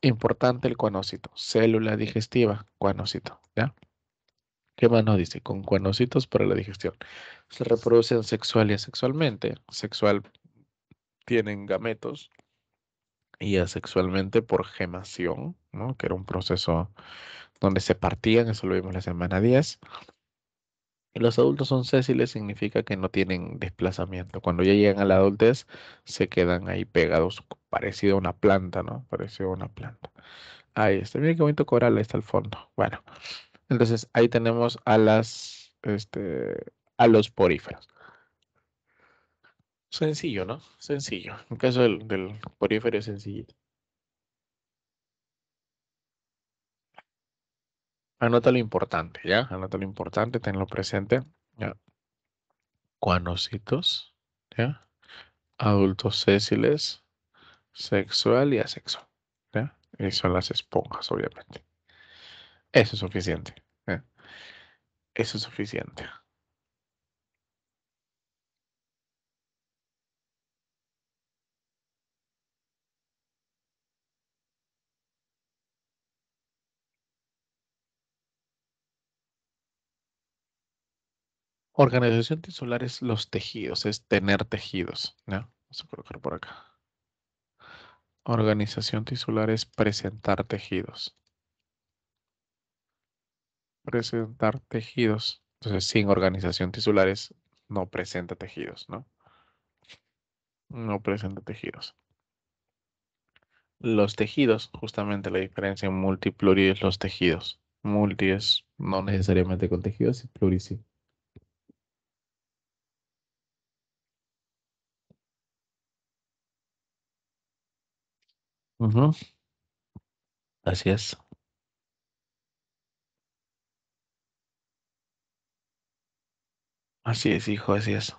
Importante el cuanocito, célula digestiva, cuanocito, ¿ya? ¿Qué más nos dice? Con cuanocitos para la digestión. Se reproducen sexual y asexualmente. Sexual tienen gametos y asexualmente por gemación, ¿no? que era un proceso donde se partían, eso lo vimos la semana 10. los adultos son sésiles, significa que no tienen desplazamiento. Cuando ya llegan a la adultez, se quedan ahí pegados parecido a una planta, ¿no? Parecido a una planta. Ahí está. Miren qué bonito coral, ahí está el fondo. Bueno, entonces ahí tenemos a las, este, a los poríferos. Sencillo, ¿no? Sencillo. En caso del, porífero es sencillito. Anota lo importante, ¿ya? Anota lo importante, tenlo presente. ¿ya? Cuanocitos, ¿ya? Adultos sésiles sexual y asexual. ¿ya? Y son las esponjas, obviamente. Eso es suficiente. Eso es suficiente. Organización tisular es los tejidos, es tener tejidos, Vamos a colocar por acá. Organización tisular es presentar tejidos. Presentar tejidos. Entonces, sin organización tisular es no presenta tejidos, ¿no? No presenta tejidos. Los tejidos, justamente la diferencia en multipluri es los tejidos. Multi es no necesariamente con tejidos y pluri sí. Así es. Así es, hijo, así es.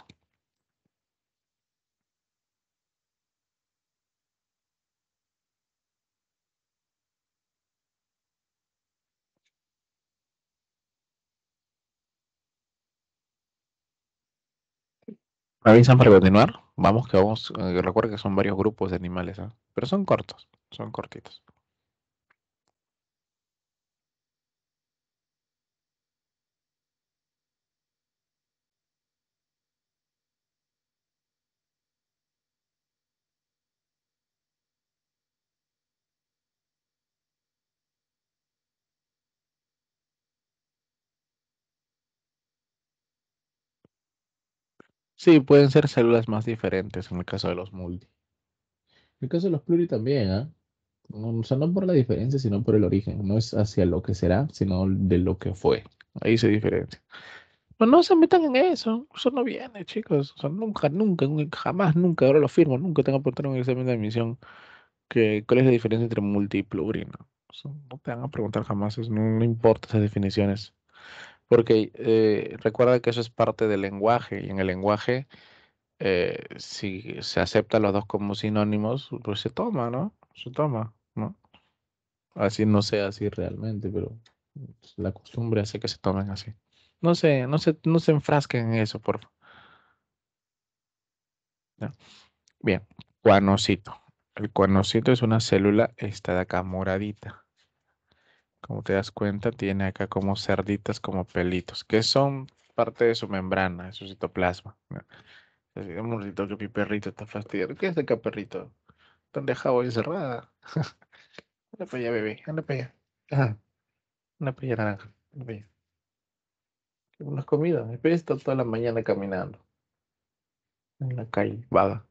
avisan para continuar. Vamos, que vamos. Eh, recuerda que son varios grupos de animales, ¿ah? pero son cortos, son cortitos. Sí, pueden ser células más diferentes en el caso de los multi. En el caso de los pluri también, ¿ah? ¿eh? O sea, no por la diferencia, sino por el origen. No es hacia lo que será, sino de lo que fue. Ahí se diferencia. Pero pues no se metan en eso. Eso no viene, chicos. O sea, nunca, nunca, jamás, nunca. Ahora lo firmo. Nunca tengo que tener un examen de admisión. Que, ¿Cuál es la diferencia entre multi y pluri? no te van a preguntar jamás. Eso no importa esas definiciones. Porque eh, recuerda que eso es parte del lenguaje y en el lenguaje, eh, si se aceptan los dos como sinónimos, pues se toma, ¿no? Se toma, ¿no? Así no sea así realmente, pero pues, la costumbre hace que se tomen así. No se, no se, no se enfrasquen en eso, por favor. Bien, cuanocito. El cuanocito es una célula, esta de acá moradita. Como te das cuenta, tiene acá como cerditas, como pelitos, que son parte de su membrana, de su citoplasma. Un que mi perrito está fastidiado. ¿Qué es acá, perrito? Te han dejado encerrada. anda para bebé. Anda pella. naranja. Unas comidas. allá. toda la mañana caminando. En la calle, vaga.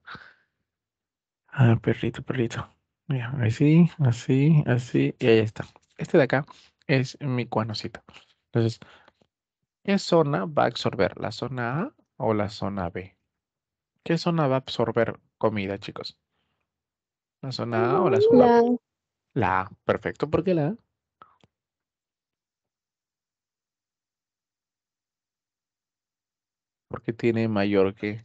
Ah, perrito, perrito. Mira, así, así, así. Y ahí está. Este de acá es mi cuanocito. Entonces, ¿qué zona va a absorber? ¿La zona A o la zona B? ¿Qué zona va a absorber comida, chicos? ¿La zona A o la mm, zona B? La A. Perfecto. ¿Por qué la A? Porque tiene mayor que...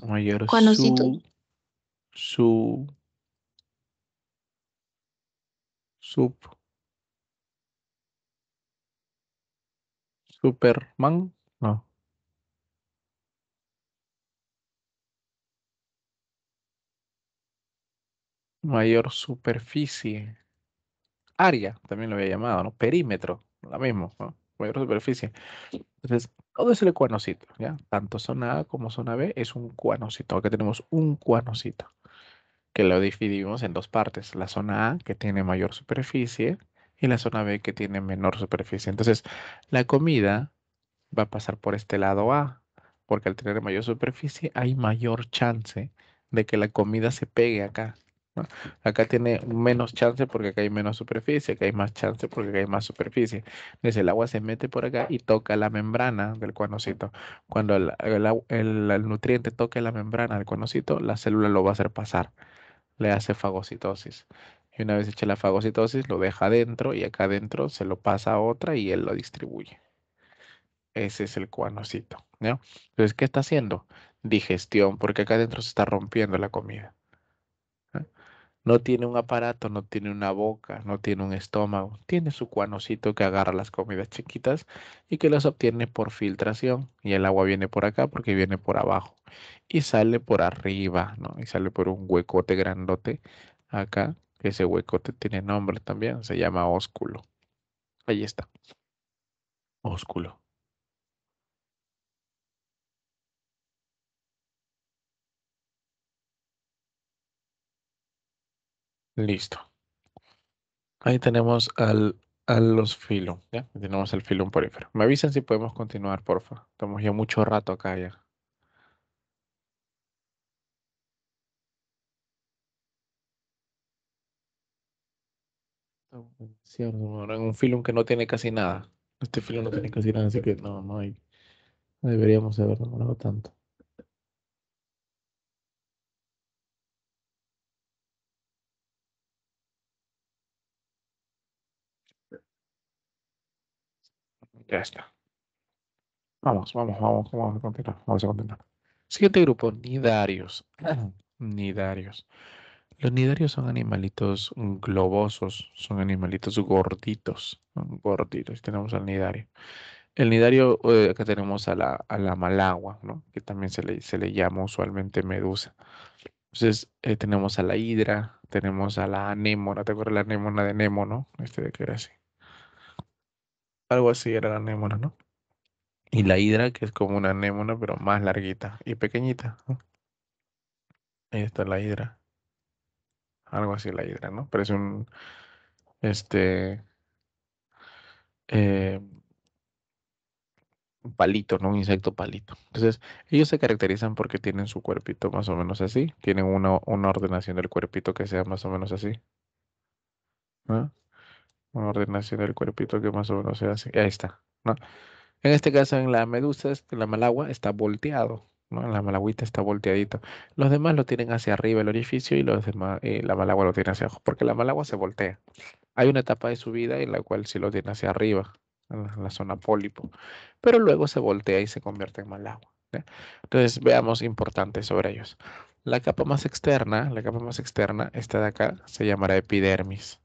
Mayor Cuanocito. Su... Superman. No. Mayor superficie. Área, también lo había llamado, ¿no? Perímetro, la mismo, Mayor superficie. Entonces, todo es el cuanocito, ¿ya? Tanto zona A como zona B es un cuanocito. Acá tenemos un cuanocito que lo dividimos en dos partes, la zona A que tiene mayor superficie y la zona B que tiene menor superficie. Entonces, la comida va a pasar por este lado A, porque al tener mayor superficie hay mayor chance de que la comida se pegue acá. Acá tiene menos chance porque acá hay menos superficie, acá hay más chance porque acá hay más superficie. Entonces el agua se mete por acá y toca la membrana del cuanocito. Cuando el, nutriente toque la membrana del cuanocito, la célula lo va a hacer pasar le hace fagocitosis. Y una vez hecha la fagocitosis, lo deja adentro y acá adentro se lo pasa a otra y él lo distribuye. Ese es el cuanocito. ¿no? Entonces, ¿qué está haciendo? Digestión, porque acá adentro se está rompiendo la comida. No tiene un aparato, no tiene una boca, no tiene un estómago. Tiene su cuanocito que agarra las comidas chiquitas y que las obtiene por filtración. Y el agua viene por acá porque viene por abajo. Y sale por arriba, ¿no? Y sale por un huecote grandote acá. ese huecote tiene nombre también, se llama ósculo. Ahí está. Ósculo. Listo. Ahí tenemos al, a los filum, ¿ya? Tenemos el filum porífero. Me avisan si podemos continuar, porfa. Estamos ya mucho rato acá ya. en un filum que no tiene casi nada. Este filum no tiene casi nada, así que no, no hay. No deberíamos haber demorado tanto. Ya está. Vamos, vamos, vamos, vamos a continuar. Vamos a continuar. Siguiente grupo, nidarios. nidarios. Los nidarios son animalitos globosos, son animalitos gorditos, gorditos. Tenemos al nidario. El nidario, eh, acá tenemos a la, la malagua, ¿no? que también se le, le llama usualmente medusa. Entonces, eh, tenemos a la hidra, tenemos a la anémona, ¿te acuerdas la anémona de Nemo, no? Este de que era así. Algo así era la anémona, ¿no? Y la hidra, que es como una anémona, pero más larguita y pequeñita. Ahí está la hidra. Algo así la hidra, ¿no? Parece un. Este. Eh, palito, ¿no? Un insecto palito. Entonces, ellos se caracterizan porque tienen su cuerpito más o menos así. Tienen una, ordenación del cuerpito que sea más o menos así una ordenación del cuerpito que más o menos se hace. Ahí está, ¿no? En este caso, en la medusas, la malagua está volteado, ¿no? la malagüita está volteadito. Los demás lo tienen hacia arriba el orificio y los demás, eh, la malagua lo tiene hacia abajo, porque la malagua se voltea. Hay una etapa de su vida en la cual sí lo tiene hacia arriba, en la, zona pólipo, pero luego se voltea y se convierte en malagua. Entonces, veamos importante sobre ellos. La capa más externa, la capa más externa, esta de acá, se llamará epidermis.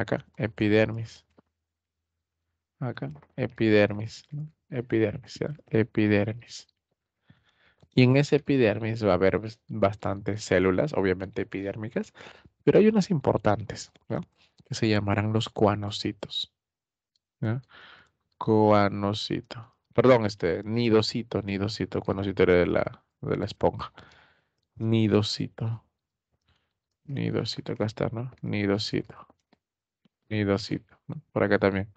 Acá, epidermis. Acá, epidermis. Epidermis, ¿ya? epidermis. Y en ese epidermis va a haber pues, bastantes células, obviamente epidérmicas, pero hay unas importantes, que se llamarán los cuanocitos. ¿ya? Cuanocito. Perdón, este, nidocito, nidocito, cuanocito era de la, de la esponja. Nidocito. Nidocito, acá está, ¿no? Nidocito nidocito Por acá también.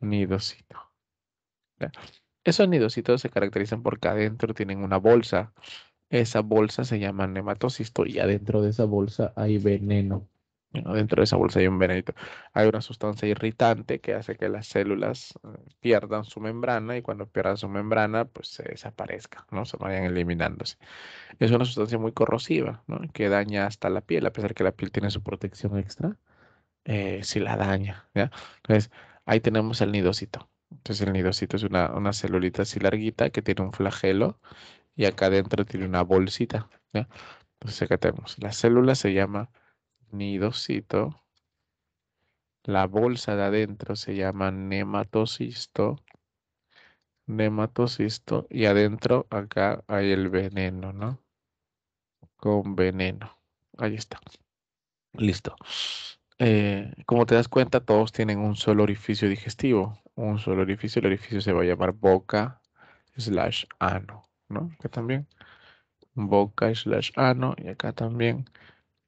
nidocito Esos nidositos se caracterizan porque adentro tienen una bolsa. Esa bolsa se llama nematocisto y adentro de esa bolsa hay veneno. Dentro de esa bolsa hay un veneno. Hay una sustancia irritante que hace que las células eh, pierdan su membrana y cuando pierdan su membrana, pues se desaparezcan, ¿no? Se vayan eliminándose. Es una sustancia muy corrosiva, Que daña hasta la piel, a pesar que la piel tiene su protección extra eh, si la daña. Entonces, ahí tenemos el nidocito. Entonces, el nidosito es una, una celulita así larguita que tiene un flagelo y acá adentro tiene una bolsita. Entonces, acá tenemos la célula se llama nidocito. La bolsa de adentro se llama nematocisto. Nematocisto. Y adentro acá hay el veneno, ¿no? Con veneno. Ahí está. Listo. Eh, como te das cuenta, todos tienen un solo orificio digestivo, un solo orificio, el orificio se va a llamar boca slash ano, ¿no? Acá también, boca slash ano, y acá también,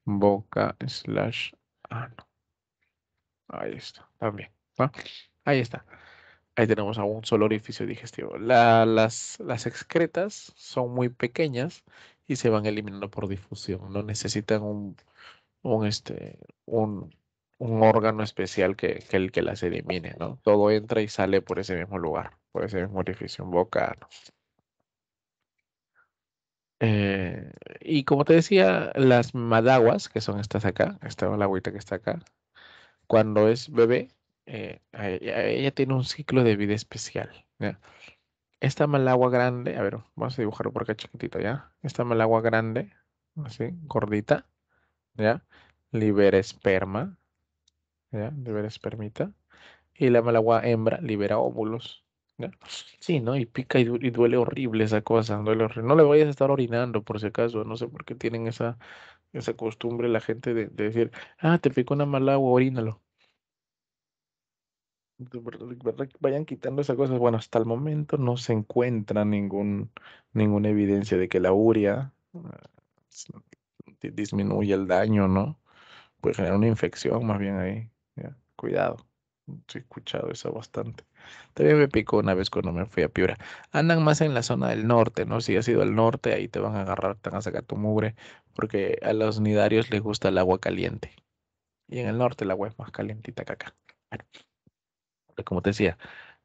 boca slash ano. Ahí está, también, Ahí está. Ahí tenemos a un solo orificio digestivo. las, las excretas son muy pequeñas y se van eliminando por difusión. No necesitan un, un, este, un, un órgano especial que, que, el que las elimine, ¿no? Todo entra y sale por ese mismo lugar, por ese mismo orificio, en boca. Eh, y como te decía, las madaguas, que son estas acá, esta malagüita que está acá, cuando es bebé, eh, ella, tiene un ciclo de vida especial. ¿ya? Esta malagua grande, a ver, vamos a dibujarlo por acá chiquitito, ¿ya? Esta malagua grande, así, gordita, ¿ya? Libera esperma, de Libera permita Y la malagua hembra libera óvulos. Sí, ¿no? Y pica y, duele horrible esa cosa. Duele No le vayas a estar orinando, por si acaso. No sé por qué tienen esa, esa costumbre la gente de, decir, ah, te picó una malagua, orínalo. Vayan quitando esas cosas. Bueno, hasta el momento no se encuentra ningún, ninguna evidencia de que la uria eh, disminuye el daño, ¿no? Puede generar una infección más bien ahí. Cuidado. He escuchado eso bastante. También me picó una vez cuando me fui a Piura. Andan más en la zona del norte, ¿no? Si has ido al norte, ahí te van a agarrar, te van a sacar tu mugre, porque a los nidarios les gusta el agua caliente. Y en el norte el agua es más calientita que acá. Pues como te decía,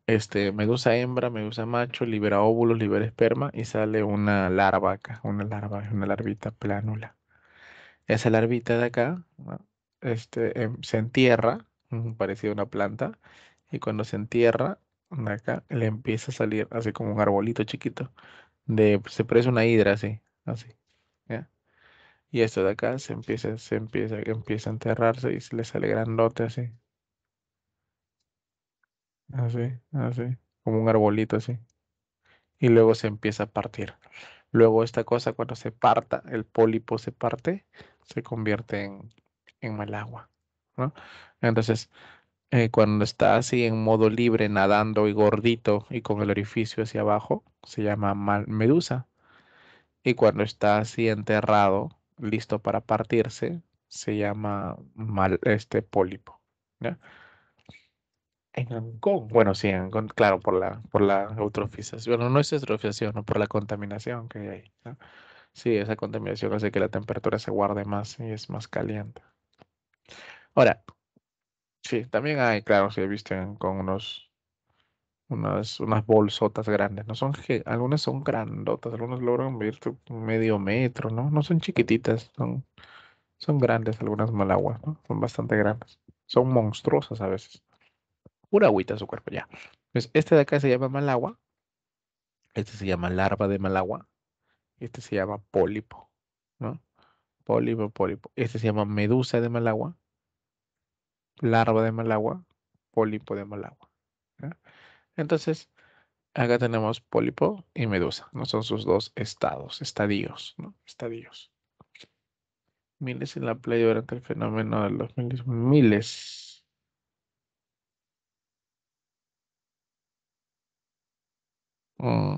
este, medusa hembra, medusa macho, libera óvulos, libera esperma y sale una larva acá, una larva, una larvita plánula. Esa larvita de acá, este, em, se entierra, parecido a una planta, y cuando se entierra, acá le empieza a salir así como un arbolito chiquito, de, se parece una hidra así, así, Y esto de acá se empieza, se empieza, empieza a enterrarse y se le sale grandote así. Así, así, como un arbolito así. Y luego se empieza a partir. Luego esta cosa cuando se parta, el pólipo se parte, se convierte en, en Malagua, ¿no? Entonces, eh, cuando está así en modo libre, nadando y gordito y con el orificio hacia abajo, se llama mal medusa. Y cuando está así enterrado, listo para partirse, se llama mal, este pólipo. ¿ya? En Kong, bueno, sí, en claro, por la, por la eutrofización, bueno, no es eutrofización, no, por la contaminación que hay. ¿no? Sí, esa contaminación hace que la temperatura se guarde más y es más caliente. Ahora, sí, también hay, claro, se visten con unos unas, unas bolsotas grandes, no son algunas son grandotas, algunas logran medir medio metro, ¿no? No son chiquititas, son, son grandes algunas malaguas, ¿no? Son bastante grandes, son monstruosas a veces. Pura agüita su cuerpo, ya. Pues este de acá se llama malagua, este se llama larva de malagua, este se llama pólipo, ¿no? Pólipo, pólipo. Este se llama medusa de malagua larva de malagua, pólipo de malagua. agua. Entonces, acá tenemos pólipo y medusa, ¿no? Son sus dos estados, estadios, ¿no? Estadios. Miles en la playa durante el fenómeno de los miles. Miles. Mm.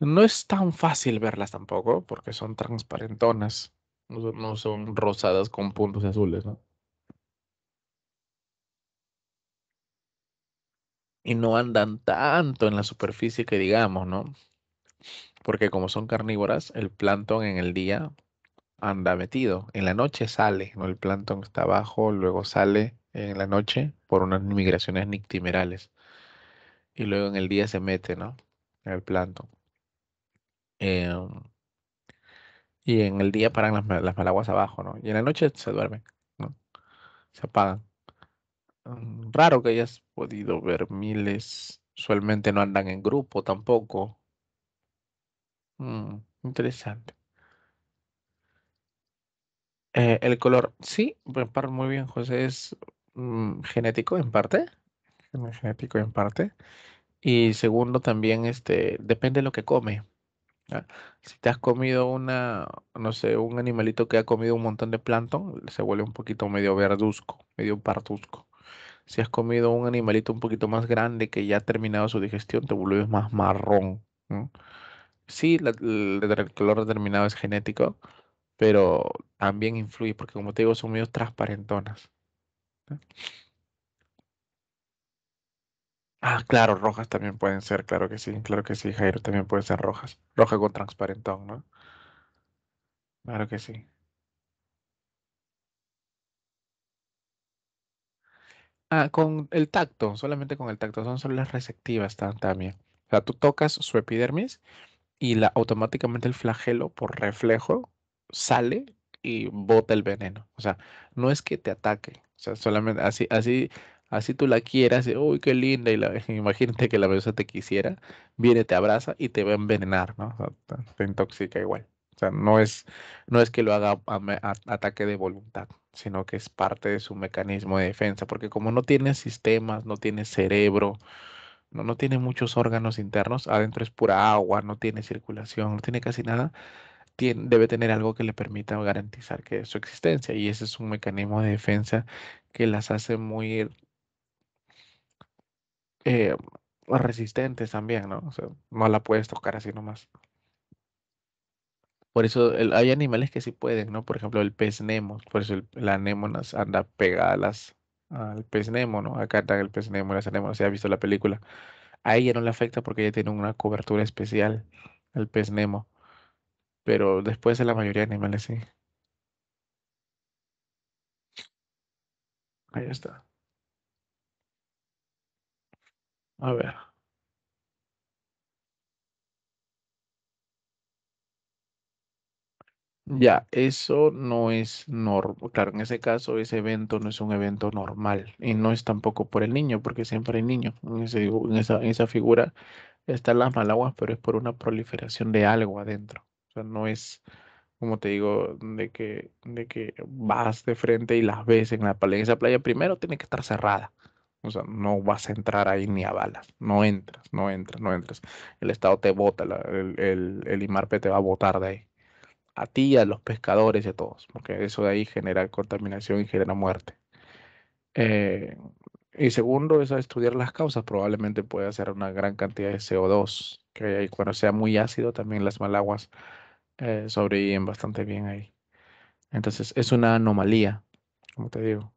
No es tan fácil verlas tampoco, porque son transparentonas. No, son rosadas con puntos azules, ¿no? y no andan tanto en la superficie que digamos, ¿no? Porque como son carnívoras, el plantón en el día anda metido. En la noche sale, ¿no? El plantón está abajo, luego sale en la noche por unas migraciones nictimerales. Y luego en el día se mete, ¿no? El plantón. Eh, em, y en el día paran las, las abajo, ¿no? Y en la noche se duermen, ¿no? Se apagan. Mm, raro que hayas podido ver miles. Usualmente no andan en grupo tampoco. Mm, interesante. Eh, el color, sí, muy bien, José, es mm, genético en parte. Genético en parte. Y segundo, también este, depende de lo que come. Si te has comido una, no sé, un animalito que ha comido un montón de plancton, se vuelve un poquito medio verduzco, medio parduzco. Si has comido un animalito un poquito más grande que ya ha terminado su digestión, te vuelves más marrón. Sí, el color determinado es genético, pero también influye, porque como te digo, son medio transparentonas. Ah, claro, rojas también pueden ser, claro que sí, claro que sí, Jairo, también puede ser rojas. Roja con transparentón, ¿no? Claro que sí. Ah, con el tacto, solamente con el tacto, son las receptivas también. O sea, tú tocas su epidermis y la, automáticamente el flagelo por reflejo sale y bota el veneno. O sea, no es que te ataque, o sea, solamente así, así así tú la quieras, y, uy, qué linda, y la, imagínate que la persona te quisiera, viene, te abraza y te va a envenenar, ¿no? te intoxica igual. O sea, no es, no es que lo haga ataque de voluntad, sino que es parte de su mecanismo de defensa, porque como no tiene sistemas, no tiene cerebro, no, no tiene muchos órganos internos, adentro es pura agua, no tiene circulación, no tiene casi nada, debe tener algo que le permita garantizar que su existencia, y ese es un mecanismo de defensa que las hace muy eh, resistentes también, ¿no? O sea, no la puedes tocar así nomás. Por eso hay animales que sí pueden, ¿no? Por ejemplo, el pez Nemo. Por eso la anémona anda pegada al pez Nemo, ¿no? Acá está el pez Nemo, las anémonas, si ha visto la película. A ella no le afecta porque ella tiene una cobertura especial, el pez Nemo. Pero después de la mayoría de animales sí. Ahí está. A ver. Ya, eso no es normal. Claro, en ese caso, ese evento no es un evento normal y no es tampoco por el niño, porque siempre hay niño. En, esa, figura están las malaguas, pero es por una proliferación de algo adentro. O sea, no es, como te digo, de que, de que vas de frente y las ves en la playa. Esa playa primero tiene que estar cerrada. O sea, no vas a entrar ahí ni a balas. No entras, no entras, no entras. El Estado te vota el, el, IMARPE te va a votar de ahí. A ti, a los pescadores y a todos. Porque eso de ahí genera contaminación y genera muerte. Eh, y segundo es a estudiar las causas. Probablemente puede ser una gran cantidad de CO2 que ahí. Cuando sea muy ácido, también las malaguas eh, sobreviven bastante bien ahí. Entonces, es una anomalía, como te digo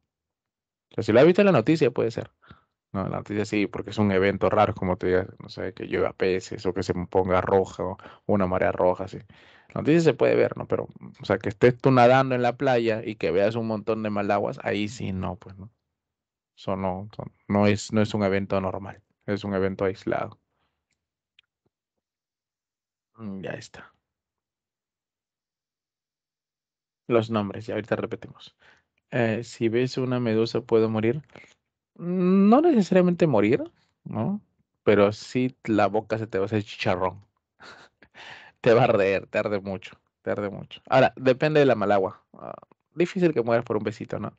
si la has visto en la noticia, puede ser. No, la noticia sí, porque es un evento raro, como te digas, no sé, que llueva peces o que se ponga roja o una marea roja, sí La noticia se puede ver, ¿no? Pero, o sea, que estés tú nadando en la playa y que veas un montón de malaguas, ahí sí no, pues, ¿no? Eso no, es, no es un evento normal, es un evento aislado. Mm, ya está. Los nombres, y ahorita repetimos. Eh, si ves una medusa puedo morir. No necesariamente morir, ¿no? Pero sí la boca se te va a hacer chicharrón. te va a arder, te arde mucho, te arde mucho. Ahora, depende de la malagua. Ah, difícil que mueras por un besito, ¿no?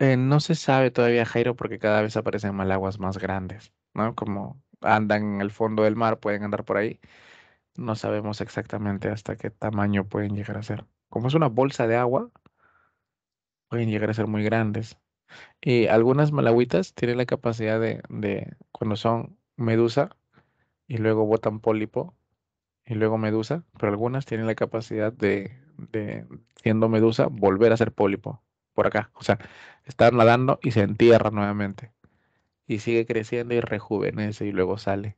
Eh, no se sabe todavía, Jairo, porque cada vez aparecen malaguas más grandes, ¿no? Como andan en el fondo del mar, pueden andar por ahí. No sabemos exactamente hasta qué tamaño pueden llegar a ser. Como es una bolsa de agua, pueden llegar a ser muy grandes. Y algunas malagüitas tienen la capacidad de, cuando son medusa y luego botan pólipo y luego medusa, pero algunas tienen la capacidad de, de siendo medusa, volver a ser pólipo por acá. O sea, están nadando y se entierra nuevamente y sigue creciendo y rejuvenece y luego sale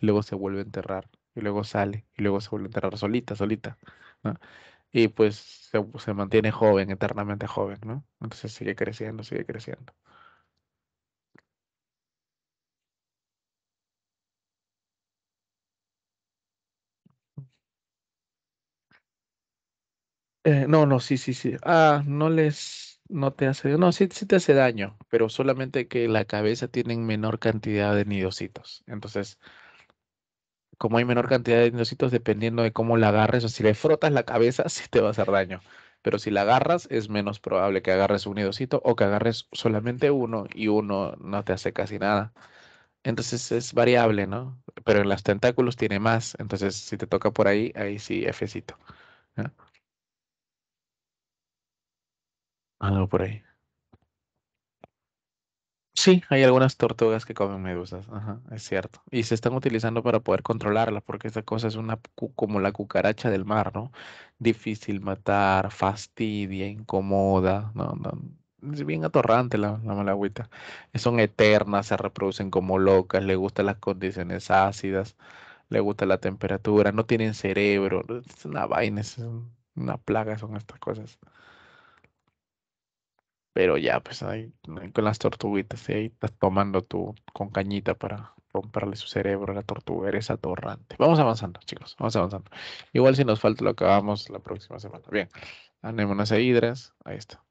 y luego se vuelve a enterrar y luego sale y luego se vuelve a enterrar solita, solita, Y pues se, mantiene joven, eternamente joven, ¿no? Entonces sigue creciendo, sigue creciendo. Eh, no, no, sí, sí, sí. Ah, no les, no te hace, no, sí, te hace daño, pero solamente que la cabeza tiene menor cantidad de nidositos. Entonces, como hay menor cantidad de nidocitos, dependiendo de cómo la agarres, o si le frotas la cabeza, sí te va a hacer daño. Pero si la agarras, es menos probable que agarres un nidocito o que agarres solamente uno y uno no te hace casi nada. Entonces es variable, ¿no? Pero en los tentáculos tiene más. Entonces, si te toca por ahí, ahí sí, Fcito. ¿no? Algo por ahí. Sí, hay algunas tortugas que comen medusas, es cierto. Y se están utilizando para poder controlarlas, porque esta cosa es una como la cucaracha del mar, ¿no? Difícil matar, fastidia, incomoda, Es bien atorrante la, la malagüita. Son eternas, se reproducen como locas, le gustan las condiciones ácidas, le gusta la temperatura, no tienen cerebro, es una vaina, es una plaga son estas cosas. Pero ya, pues ahí con las tortuguitas, ahí estás tomando tu con cañita para romperle su cerebro a la tortuga, eres atorrante. Vamos avanzando, chicos, vamos avanzando. Igual si nos falta lo acabamos la próxima semana. Bien, anémonas e hidras, ahí está.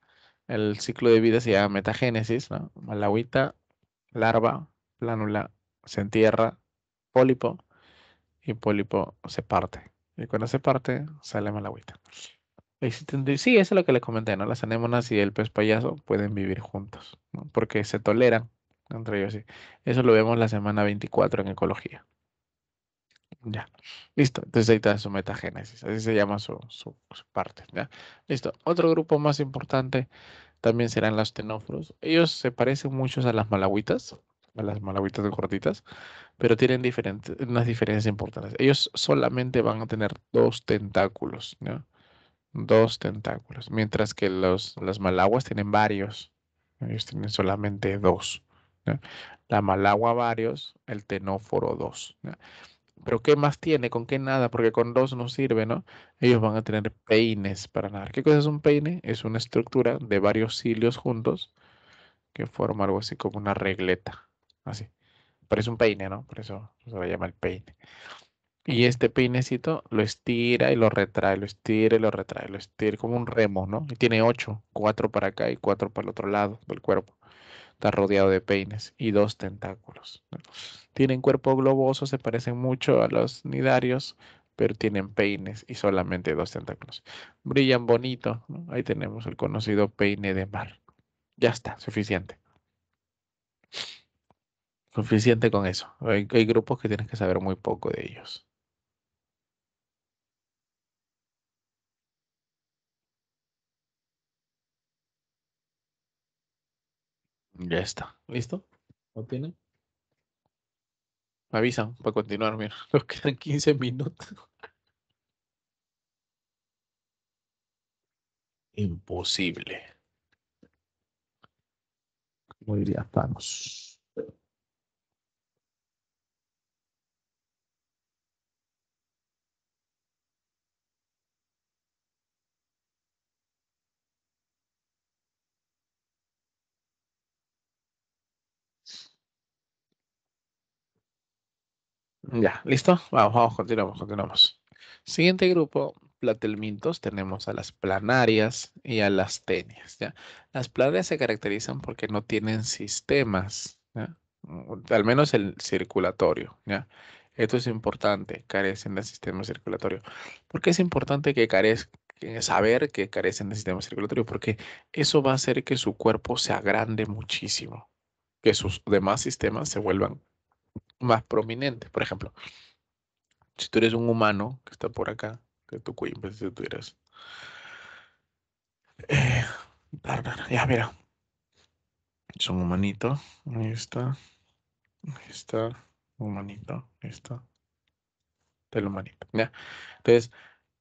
El ciclo de vida se llama metagénesis, ¿no? Malagüita, larva, plánula, se entierra, pólipo, y pólipo se parte. Y cuando se parte, sale malagüita. Sí, eso es lo que les comenté, ¿no? Las anémonas y el pez payaso pueden vivir juntos, ¿no? porque se toleran entre ellos. Sí. Eso lo vemos la semana 24 en ecología. Ya, listo. Entonces ahí está su metagénesis, así se llama su, parte. ¿ya? Listo. Otro grupo más importante también serán los tenóforos. Ellos se parecen muchos a las malaguitas a las de cortitas, pero tienen diferentes, unas diferencias importantes. Ellos solamente van a tener dos tentáculos, ¿no? dos tentáculos, mientras que los, las malaguas tienen varios, ellos tienen solamente dos. La malagua varios, el tenóforo dos. Pero ¿qué más tiene? ¿Con qué nada? Porque con dos no sirve, ¿no? Ellos van a tener peines para nadar. ¿Qué cosa es un peine? Es una estructura de varios cilios juntos que forma algo así como una regleta, así. Parece un peine, ¿no? Por eso se le llama el peine. Y este peinecito lo estira y lo retrae, lo estira y lo retrae, lo estira como un remo, ¿no? Y tiene ocho, cuatro para acá y cuatro para el otro lado del cuerpo. Está rodeado de peines y dos tentáculos. Tienen cuerpo globoso, se parecen mucho a los nidarios, pero tienen peines y solamente dos tentáculos. Brillan bonito, Ahí tenemos el conocido peine de mar. Ya está, suficiente. Suficiente con eso. Hay, hay grupos que tienes que saber muy poco de ellos. Ya está. ¿Listo? ¿Lo tiene? Me avisan para continuar, mira. Nos quedan 15 minutos. Imposible. Muy bien, Thanos. Ya, ¿listo? Vamos, vamos, continuamos, continuamos. Siguiente grupo, platelmintos, tenemos a las planarias y a las tenias, ¿ya? Las planarias se caracterizan porque no tienen sistemas, mm, Al menos el circulatorio, ¿ya? Esto es importante, carecen de sistema circulatorio. ¿Por qué es importante que saber que carecen de sistema circulatorio, porque eso va a hacer que su cuerpo se agrande muchísimo, que sus demás sistemas se vuelvan más prominentes. Por ejemplo, si tú eres un humano que está por acá, que tu cuello en si tú eres... ya, mira. Es un humanito. Ahí está. Ahí está. Humanito. Ahí está. Del humanito. ¿ya? Entonces,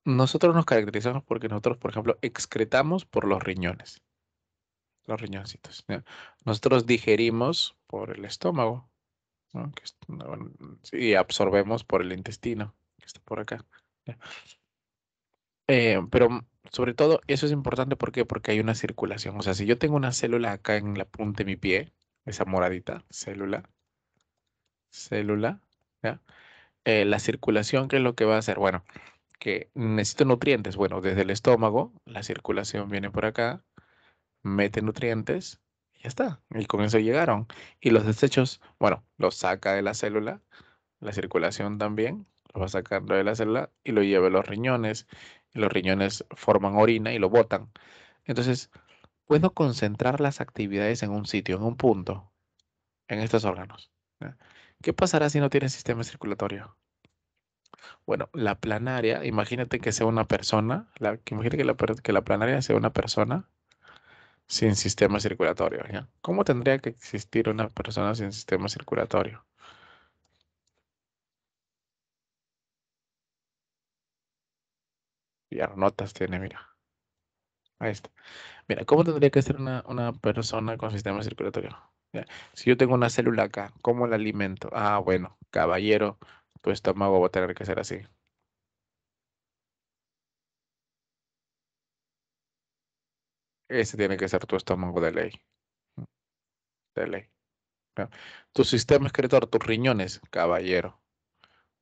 nosotros nos caracterizamos porque nosotros, por ejemplo, excretamos por los riñones. Los riñoncitos. Nosotros digerimos por el estómago y absorbemos por el intestino, que está por acá. Eh, pero sobre todo eso es importante ¿por qué? porque hay una circulación. O sea, si yo tengo una célula acá en la punta de mi pie, esa moradita, célula, célula, eh, la circulación, ¿qué es lo que va a hacer? Bueno, que necesito nutrientes. Bueno, desde el estómago, la circulación viene por acá, mete nutrientes, ya está. Y con eso llegaron. Y los desechos, bueno, los saca de la célula, la circulación también, los va sacando de la célula y lo lleva a los riñones. Y los riñones forman orina y lo botan. Entonces, puedo concentrar las actividades en un sitio, en un punto, en estos órganos. ¿Qué pasará si no tiene sistema circulatorio? Bueno, la planaria, imagínate que sea una persona, imagínate que la planaria sea una persona sin sistema circulatorio. ¿ya? ¿Cómo tendría que existir una persona sin sistema circulatorio? ya notas tiene, mira. Ahí está. Mira, ¿cómo tendría que ser una, una persona con sistema circulatorio? Si yo tengo una célula acá, ¿cómo la alimento? Ah, bueno, caballero, tu estómago va a tener que ser así. Ese tiene que ser tu estómago de ley. De ley. Tu sistema escritor, tus riñones, caballero.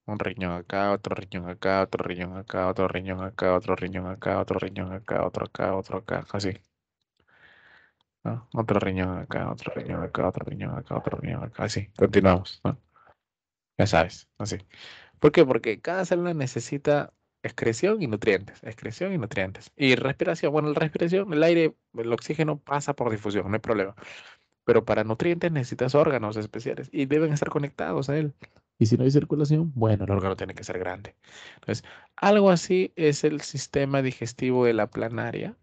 Un riñón acá, otro riñón acá, otro riñón acá, otro riñón acá, otro riñón acá, otro riñón acá, otro acá, otro acá, así. Otro riñón acá, otro riñón acá, otro riñón acá, otro riñón acá, así. Continuamos, Ya sabes, así. ¿Por qué? Porque cada célula necesita excreción y nutrientes, excreción y nutrientes. Y respiración, bueno, la respiración, el aire, el oxígeno pasa por difusión, no hay problema. Pero para nutrientes necesitas órganos especiales y deben estar conectados a él. Y si no hay circulación, bueno, el órgano tiene que ser grande. Entonces, algo así es el sistema digestivo de la planaria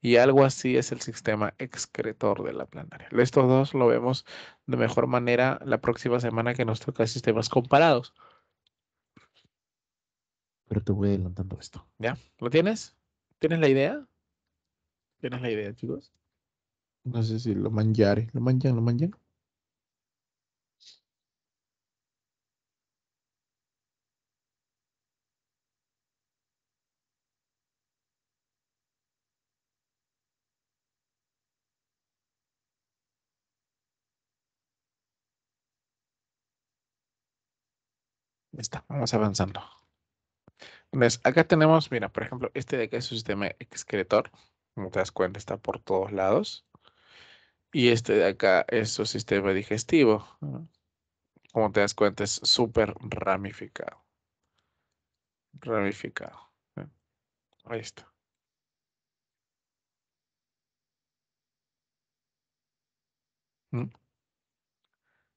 y algo así es el sistema excretor de la planaria. Estos dos lo vemos de mejor manera la próxima semana que nos toca sistemas comparados pero te voy adelantando esto. ¿Ya? ¿Lo tienes? ¿Tienes la idea? ¿Tienes la idea, chicos? No sé si lo manjaré. ¿Lo manjan? ¿Lo manjan? Está, vamos avanzando. Entonces, acá tenemos, mira, por ejemplo, este de acá es su sistema excretor. Como te das cuenta, está por todos lados. Y este de acá es su sistema digestivo. Como te das cuenta, es súper ramificado. Ramificado. Ahí está. ¿Mm?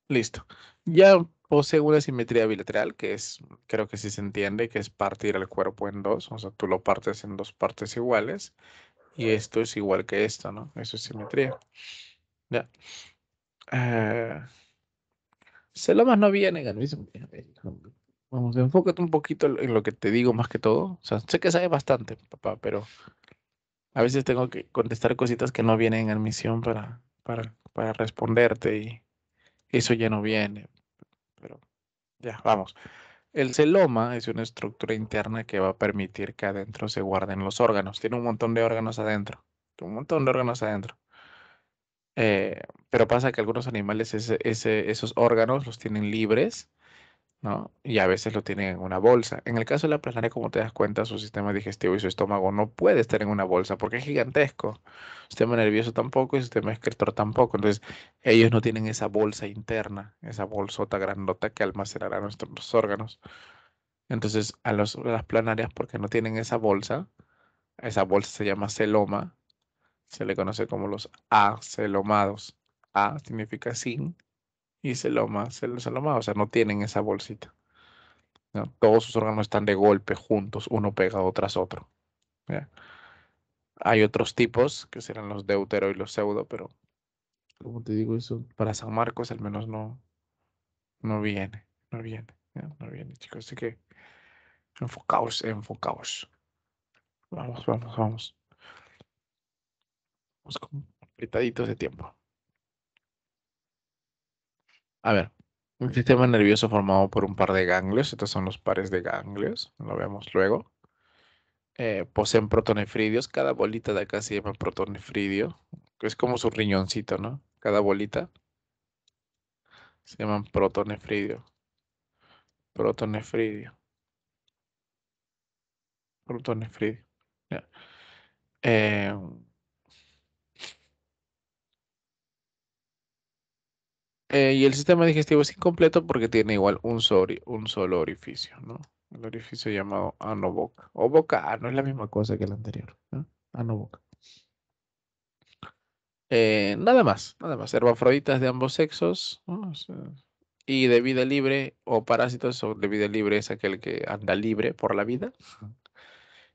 Listo. Ya posee una simetría bilateral, que es, creo que sí se entiende, que es partir el cuerpo en dos, o sea, tú lo partes en dos partes iguales, y esto es igual que esto, ¿no? Eso es simetría. Ya. Eh, lo más no viene. mismo Vamos, enfócate un poquito en lo que te digo más que todo. O sea, sé que sabes bastante, papá, pero a veces tengo que contestar cositas que no vienen en admisión para, para, para responderte y eso ya no viene pero ya, vamos. El celoma es una estructura interna que va a permitir que adentro se guarden los órganos. Tiene un montón de órganos adentro. Un montón de órganos adentro. Eh, pero pasa que algunos animales esos órganos los tienen libres y a veces lo tienen en una bolsa. En el caso de la planaria, como te das cuenta, su sistema digestivo y su estómago no puede estar en una bolsa porque es gigantesco. Su sistema nervioso tampoco y su sistema excretor tampoco. Entonces, ellos no tienen esa bolsa interna, esa bolsota grandota que almacenará nuestros órganos. Entonces, a, los, las planarias, porque no tienen esa bolsa, esa bolsa se llama celoma, se le conoce como los acelomados. A significa sin y lo más, o sea, no tienen esa bolsita. Todos sus órganos están de golpe juntos, uno pegado tras otro. Hay otros tipos que serán los deutero y los pseudo, pero como te digo, eso para San Marcos al menos no, no viene, no viene, no viene, chicos. Así que enfocaos, enfocaos. Vamos, vamos, vamos. Vamos con apretaditos de tiempo. A ver, un sistema nervioso formado por un par de ganglios, estos son los pares de ganglios, lo vemos luego. Eh, poseen protonefridios, cada bolita de acá se llama protonefridio, que es como su riñoncito, ¿no? Cada bolita se llama protonefridio. Protonefridio. Protonefridio. Eh, Eh, y el sistema digestivo es incompleto porque tiene igual un, solo, un solo orificio, ¿no? El orificio llamado anoboca. O boca no es la misma cosa que el anterior. ¿no? Anoboca. Eh, nada más, nada más. Hermafroditas de ambos sexos. y de vida libre o parásitos o de vida libre es aquel que anda libre por la vida.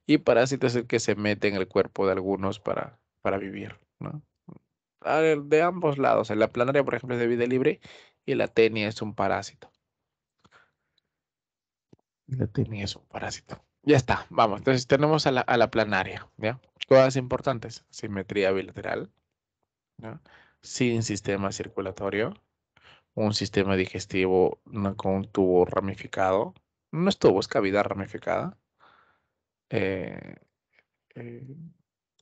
Y parásitos es el que se mete en el cuerpo de algunos para, para vivir, ¿no? de ambos lados. en La planaria, por ejemplo, es de vida libre y la tenia es un parásito. La tenia es un parásito. Ya está, vamos. Entonces tenemos a la, planaria, ¿ya? Cosas importantes. Simetría bilateral, sin sistema circulatorio, un sistema digestivo con un tubo ramificado. No es tubo, es cavidad ramificada. Eh, eh,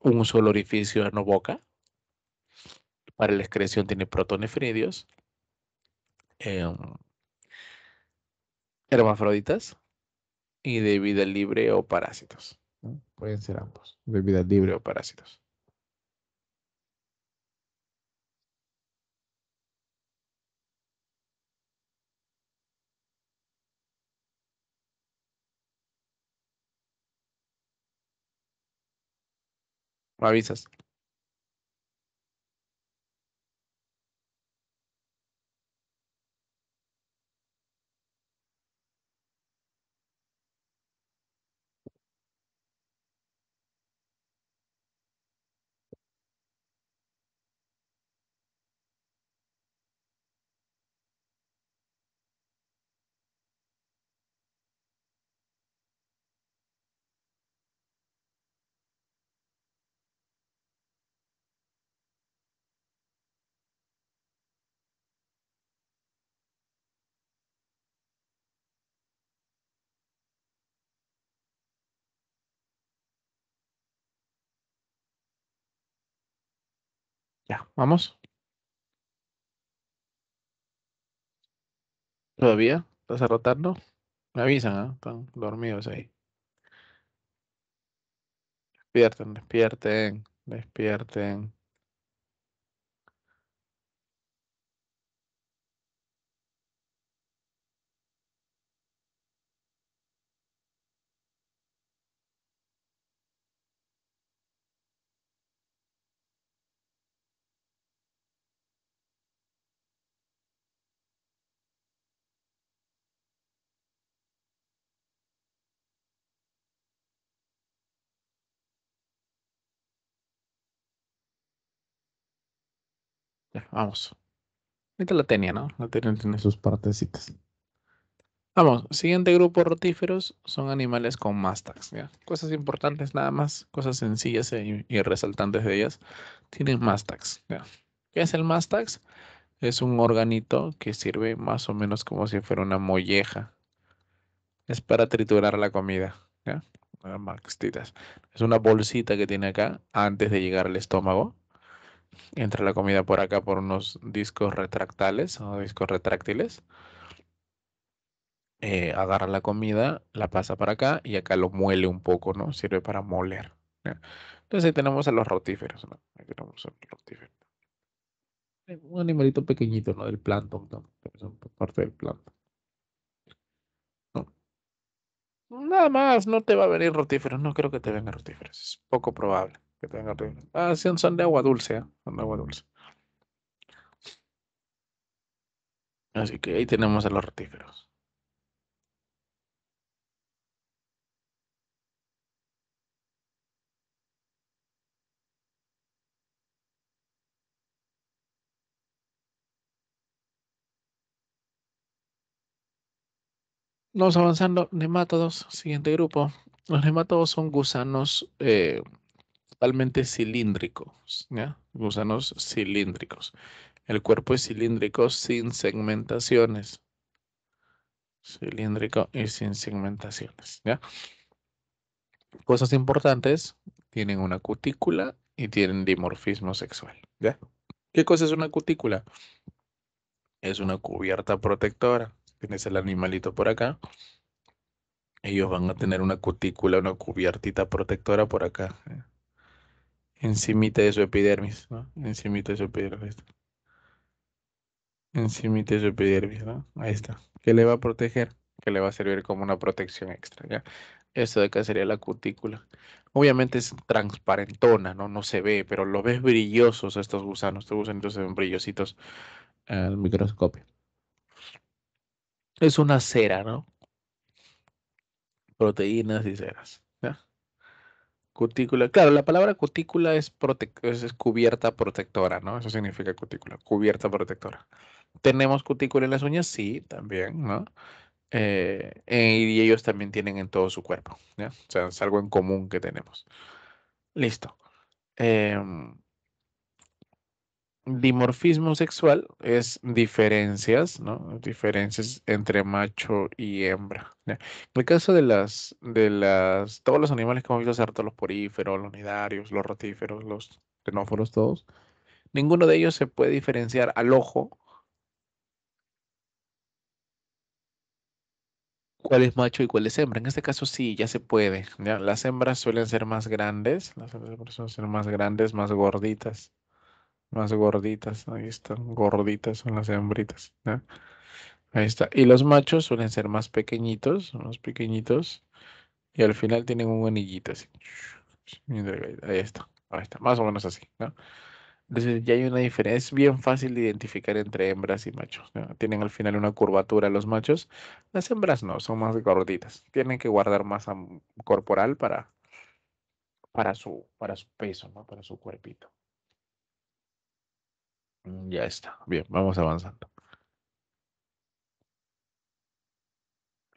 un solo orificio no boca para la excreción tiene protonefridios, em, hermafroditas y de vida libre o parásitos. Pueden ser ambos, de libre o parásitos. Me avisas. Ya, vamos. ¿Todavía? ¿Estás rotando? Me avisan, ¿ah? Están dormidos ahí. Despierten, despierten, despierten. vamos. Ahorita la tenía, ¿no? La tenía en sus partecitas. Vamos, siguiente grupo rotíferos son animales con mastax, Cosas importantes nada más, cosas sencillas y, resaltantes de ellas, tienen mastax ¿Qué es el mastax? Es un organito que sirve más o menos como si fuera una molleja. Es para triturar la comida. Es una bolsita que tiene acá antes de llegar al estómago entra la comida por acá por unos discos retractales o discos retráctiles. Eh, agarra la comida, la pasa para acá y acá lo muele un poco, ¿no? Sirve para moler. Entonces ahí tenemos a los rotíferos, Un animalito pequeñito, ¿no? Del plancton, parte del plancton. Nada más, no te va a venir rotíferos, no creo que te venga rotíferos, es poco probable que ah, tenga Ah, son de agua dulce, ¿eh? son de agua dulce. Así que ahí tenemos a los retíferos Vamos avanzando, nematodos siguiente grupo. Los nematodos son gusanos eh, totalmente cilíndricos, ¿ya? gusanos cilíndricos. El cuerpo es cilíndrico sin segmentaciones. Cilíndrico y sin segmentaciones. ¿ya? Cosas importantes, tienen una cutícula y tienen dimorfismo sexual. ¿ya? ¿Qué cosa es una cutícula? Es una cubierta protectora. Tienes el animalito por acá. Ellos van a tener una cutícula, una cubiertita protectora por acá encimita de su epidermis, ¿no? Encimita de su epidermis. Encimita de su epidermis, ¿no? Ahí está. ¿Qué le va a proteger, que le va a servir como una protección extra, ¿ya? Esto de acá sería la cutícula. Obviamente es transparentona, ¿no? No se ve, pero lo ves brillosos estos gusanos. Estos gusanitos se ven brillositos al microscopio. Es una cera, ¿no? Proteínas y ceras. Cutícula. Claro, la palabra cutícula es, es, cubierta protectora, ¿no? Eso significa cutícula, cubierta protectora. ¿Tenemos cutícula en las uñas? Sí, también, ¿no? Eh, eh, y ellos también tienen en todo su cuerpo, ¿ya? O sea, es algo en común que tenemos. Listo. Em, dimorfismo sexual es diferencias, ¿no? Diferencias entre macho y hembra. En el caso de las, de las, todos los animales que hemos visto los poríferos, los unidarios, los rotíferos, los tenóforos, todos, ninguno de ellos se puede diferenciar al ojo cuál es macho y cuál es hembra. En este caso sí, ya se puede. Las hembras suelen ser más grandes, las hembras suelen ser más grandes, más gorditas más gorditas, ahí están, gorditas son las hembritas. ¿no? Ahí está. Y los machos suelen ser más pequeñitos, más pequeñitos. Y al final tienen un anillito así. Ahí está, ahí está, más o menos así, ¿no? Entonces ya hay una diferencia, es bien fácil de identificar entre hembras y machos. Tienen al final una curvatura los machos, las hembras no, son más gorditas. Tienen que guardar masa corporal para, para, su, para su peso, ¿no? para su cuerpito. Mm, ya está. Bien, vamos avanzando.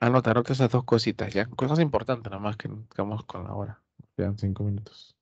Anotaron esas dos cositas, ya. Cosas importantes, nada más que quedamos con la hora. Quedan cinco minutos.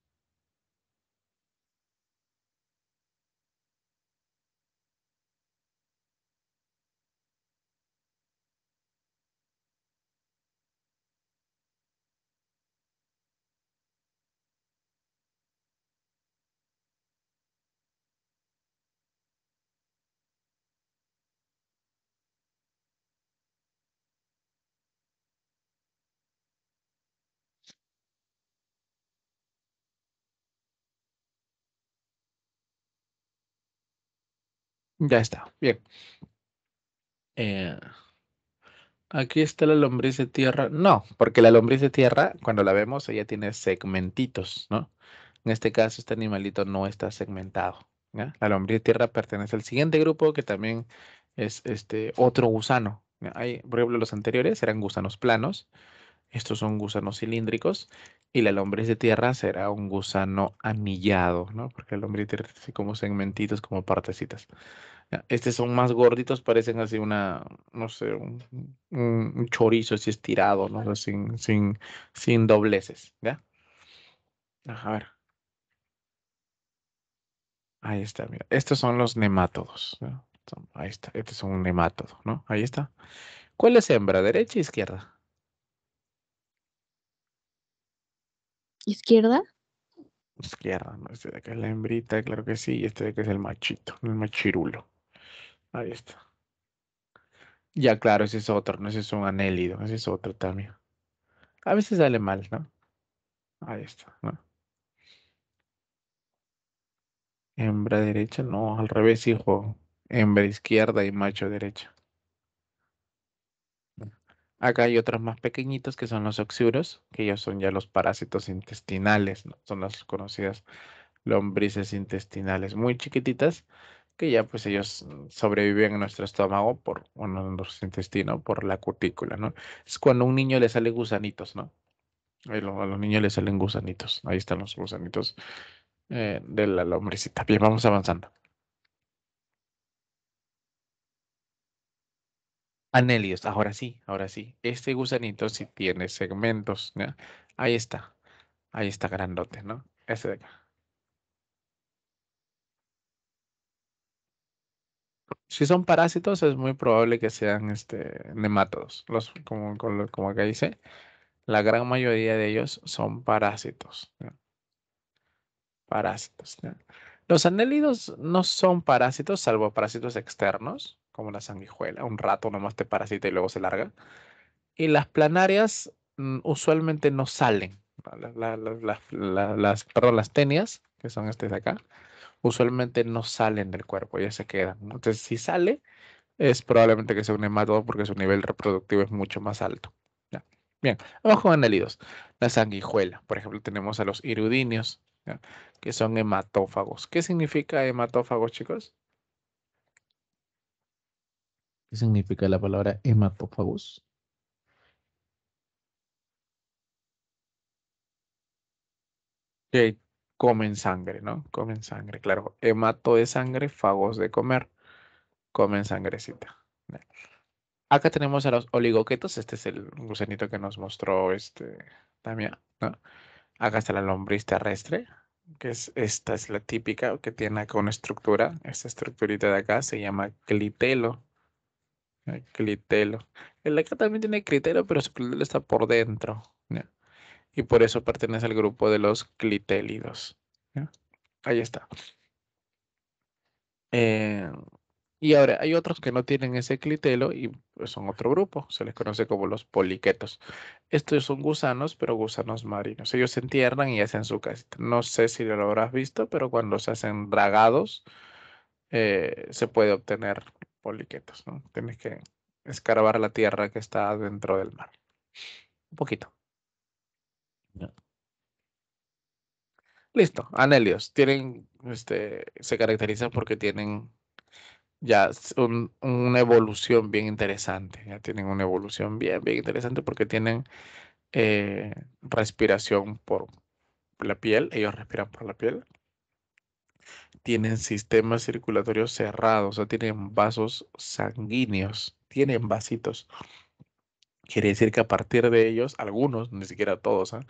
Ya está, bien. Eh, aquí está la lombriz de tierra. No, porque la lombriz de tierra, cuando la vemos, ella tiene segmentitos, ¿no? En este caso, este animalito no está segmentado. La lombriz de tierra pertenece al siguiente grupo, que también es este otro gusano. por ejemplo, los anteriores eran gusanos planos. Estos son gusanos cilíndricos y la lombriz de tierra será un gusano anillado, ¿no? Porque la lombriz de tierra así como segmentitos, como partecitas. Estos son más gorditos, parecen así una, no sé, un, chorizo así estirado, ¿no? sin, sin, sin dobleces, ¿ya? A ver. Ahí está, mira. Estos son los nemátodos. Ahí está, este es un nemátodo, ¿no? Ahí está. ¿Cuál es hembra, derecha e izquierda? ¿Izquierda? Izquierda, ¿no? Este de acá es la hembrita, claro que sí, y este de acá es el machito, el machirulo. Ahí está. Ya, claro, ese es otro, no ese es un anélido, ese es otro también. A veces sale mal, ¿no? Ahí está, ¿no? Hembra derecha, no, al revés, hijo. Hembra izquierda y macho derecha. Acá hay otros más pequeñitos que son los oxiuros, que ellos son ya los parásitos intestinales, ¿no? son las conocidas lombrices intestinales muy chiquititas, que ya pues ellos sobreviven en nuestro estómago por bueno, en nuestro intestino por la cutícula, ¿no? Es cuando a un niño le sale gusanitos, ¿no? A los, niños le salen gusanitos. Ahí están los gusanitos eh, de la lombricita. Bien, vamos avanzando. Anélidos. ahora sí, ahora sí. Este gusanito sí tiene segmentos. Ahí está. Ahí está grandote, ¿no? Ese de acá. Si son parásitos, es muy probable que sean este, nematodos. Los, como, como, acá dice, la gran mayoría de ellos son parásitos. Parásitos. Los anélidos no son parásitos, salvo parásitos externos como la sanguijuela, un rato nomás te parasita y luego se larga. Y las planarias mm, usualmente no salen. las, tenias, que son estas de acá, usualmente no salen del cuerpo, ya se quedan. Entonces, si sale, es probablemente que sea un hematodo porque su nivel reproductivo es mucho más alto. Bien, abajo con anélidos. La sanguijuela, por ejemplo, tenemos a los irudinios, que son hematófagos. ¿Qué significa hematófagos, chicos? ¿Qué significa la palabra hematófagos? Que comen sangre, ¿no? Comen sangre, claro. Hemato de sangre, fagos de comer. Comen sangrecita. Acá tenemos a los oligoquetos. Este es el gusanito que nos mostró este también, Acá está la lombriz terrestre, que es esta es la típica que tiene acá una estructura. Esta estructurita de acá se llama clitelo. Eh, clitelo. El acá también tiene clitelo, pero su clitelo está por dentro. Y por eso pertenece al grupo de los clitélidos. Ahí está. Eh, y ahora, hay otros que no tienen ese clitelo y pues, son otro grupo, se les conoce como los poliquetos. Estos son gusanos, pero gusanos marinos. Ellos se entierran y hacen su casita. No sé si lo habrás visto, pero cuando se hacen dragados, eh, se puede obtener poliquetos, ¿no? Tienes que escarbar la tierra que está dentro del mar. Un poquito. Listo, anhelios. Tienen, este, se caracterizan porque tienen ya una evolución bien interesante. Ya tienen una evolución bien, bien interesante porque tienen eh, respiración por la piel. Ellos respiran por la piel tienen sistemas circulatorios cerrados, o sea, tienen vasos sanguíneos, tienen vasitos. Quiere decir que a partir de ellos, algunos, ni siquiera todos, ¿ah?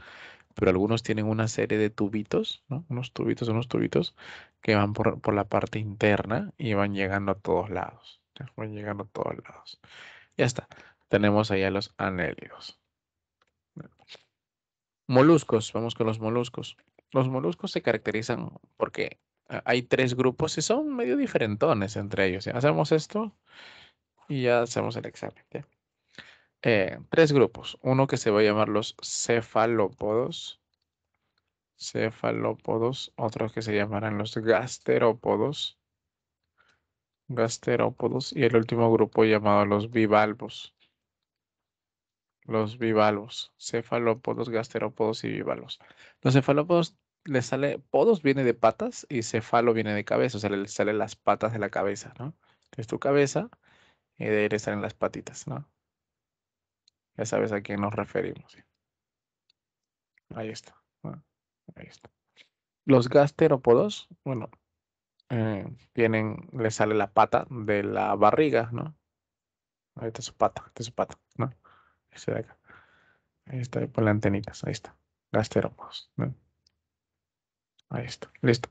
pero algunos tienen una serie de tubitos, unos tubitos, unos tubitos que van por, la parte interna y van llegando a todos lados. Van llegando a todos lados. Ya está. Tenemos allá los anélidos. Moluscos, vamos con los moluscos. Los moluscos se caracterizan porque hay tres grupos y son medio diferentones entre ellos. Hacemos esto y ya hacemos el examen. Eh, tres grupos. Uno que se va a llamar los cefalópodos. Cefalópodos. Otros que se llamarán los gasterópodos. Gasterópodos. Y el último grupo llamado los bivalvos. Los bivalvos. Cefalópodos, gasterópodos y bivalvos. Los cefalópodos le sale, podos viene de patas y cefalo viene de cabeza, o sea, le salen las patas de la cabeza, ¿no? es tu cabeza y eh, de ahí le salen las patitas, ¿no? Ya sabes a quién nos referimos. Ahí está. Ahí está. Los gasterópodos, bueno, tienen, eh, le sale la pata de la barriga, ¿no? Ahí está su pata, esta es su pata, ¿no? Este de acá. Ahí está, por las antenitas, ahí está. Gasterópodos, ¿no? Ahí está, listo.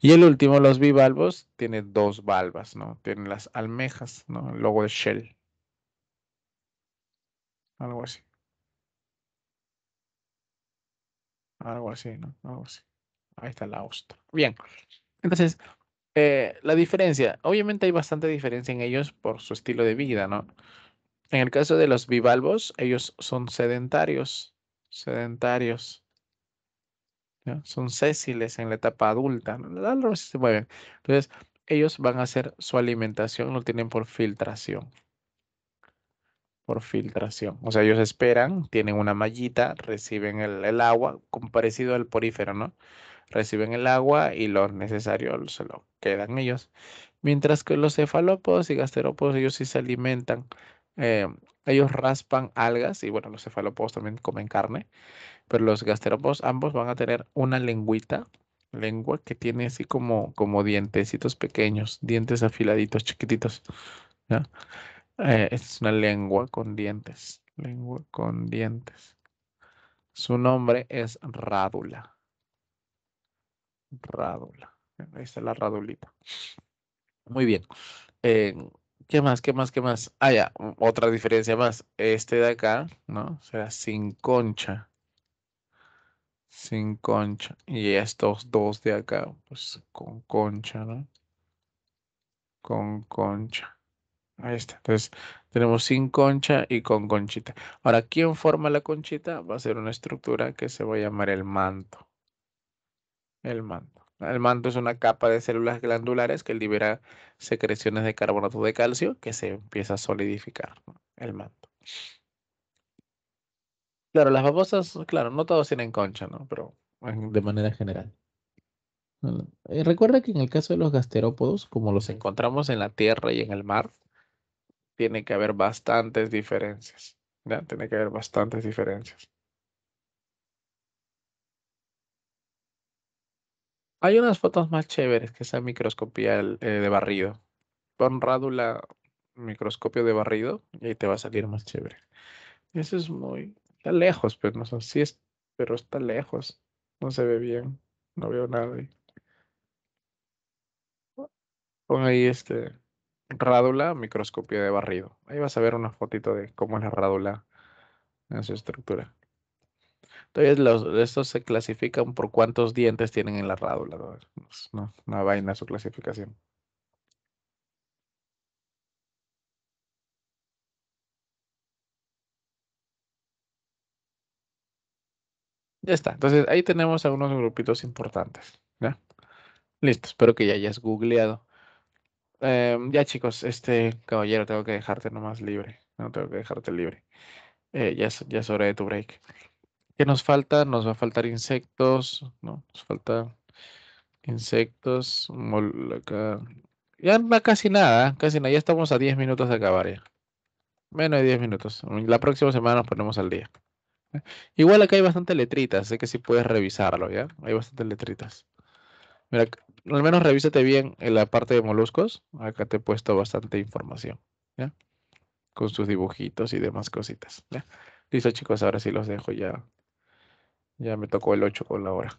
Y el último, los bivalvos, tiene dos valvas, ¿no? Tienen las almejas, ¿no? El logo de Shell. Algo así. Algo así, ¿no? Algo así. Ahí está la ostra. Bien. Entonces, eh, la diferencia. Obviamente hay bastante diferencia en ellos por su estilo de vida, ¿no? En el caso de los bivalvos, ellos son sedentarios. Sedentarios. Son sésiles en la etapa adulta, ¿no? se mueven. Entonces, ellos van a hacer su alimentación, lo tienen por filtración. Por filtración. O sea, ellos esperan, tienen una mallita, reciben el, agua, como parecido al porífero, ¿no? Reciben el agua y lo necesario se lo quedan ellos. Mientras que los cefalópodos y gasterópodos, ellos sí se alimentan. Eh, ellos raspan algas y bueno, los cefalópodos también comen carne pero los gasterópodos ambos van a tener una lengüita, lengua que tiene así como, como dientecitos pequeños, dientes afiladitos, chiquititos. ¿ya? Eh, es una lengua con dientes, lengua con dientes. Su nombre es rádula. Rádula. Ahí está la radulita. Muy bien. Eh, ¿Qué más? ¿Qué más? ¿Qué más? Ah, ya, otra diferencia más. Este de acá, ¿no? Será sin concha sin concha. Y estos dos de acá, pues con concha, ¿no? Con concha. Ahí está. Entonces, tenemos sin concha y con conchita. Ahora, ¿quién forma la conchita? Va a ser una estructura que se va a llamar el manto. El manto. El manto es una capa de células glandulares que libera secreciones de carbonato de calcio que se empieza a solidificar. ¿no? El manto. Claro, las babosas, claro, no todos tienen concha, ¿no? Pero de manera general. Eh, recuerda que en el caso de los gasterópodos, como los encontramos en la tierra y en el mar, tiene que haber bastantes diferencias. ¿ya? Tiene que haber bastantes diferencias. Hay unas fotos más chéveres que esa microscopía eh, de barrido. Pon rádula microscopio de barrido y ahí te va a salir más chévere. Eso es muy, Está lejos, pero pues, no sé si es, pero está lejos. No se ve bien. No veo nada. Pon ahí este rádula, microscopía de barrido. Ahí vas a ver una fotito de cómo es la rádula en su estructura. Entonces, los, estos se clasifican por cuántos dientes tienen en la rádula. ¿no? una vaina su clasificación. Ya está. Entonces ahí tenemos algunos grupitos importantes. ¿ya? Listo, espero que ya hayas googleado. Em, ya chicos, este caballero tengo que dejarte nomás libre. No tengo que dejarte libre. Eh, ya, es, ya de tu break. ¿Qué nos falta? Nos va a faltar insectos, ¿no? Nos falta insectos, Ya va casi nada, ¿eh? casi nada. Ya estamos a 10 minutos de acabar ya. Menos de 10 minutos. La próxima semana nos ponemos al día. Igual acá hay bastante letritas, sé que si puedes revisarlo, ¿ya? Hay bastantes letritas. Mira, al menos revísate bien en la parte de moluscos. Acá te he puesto bastante información, ¿ya? Con sus dibujitos y demás cositas, ¿ya? Listo, chicos, ahora sí los dejo ya. Ya me tocó el 8 con la hora.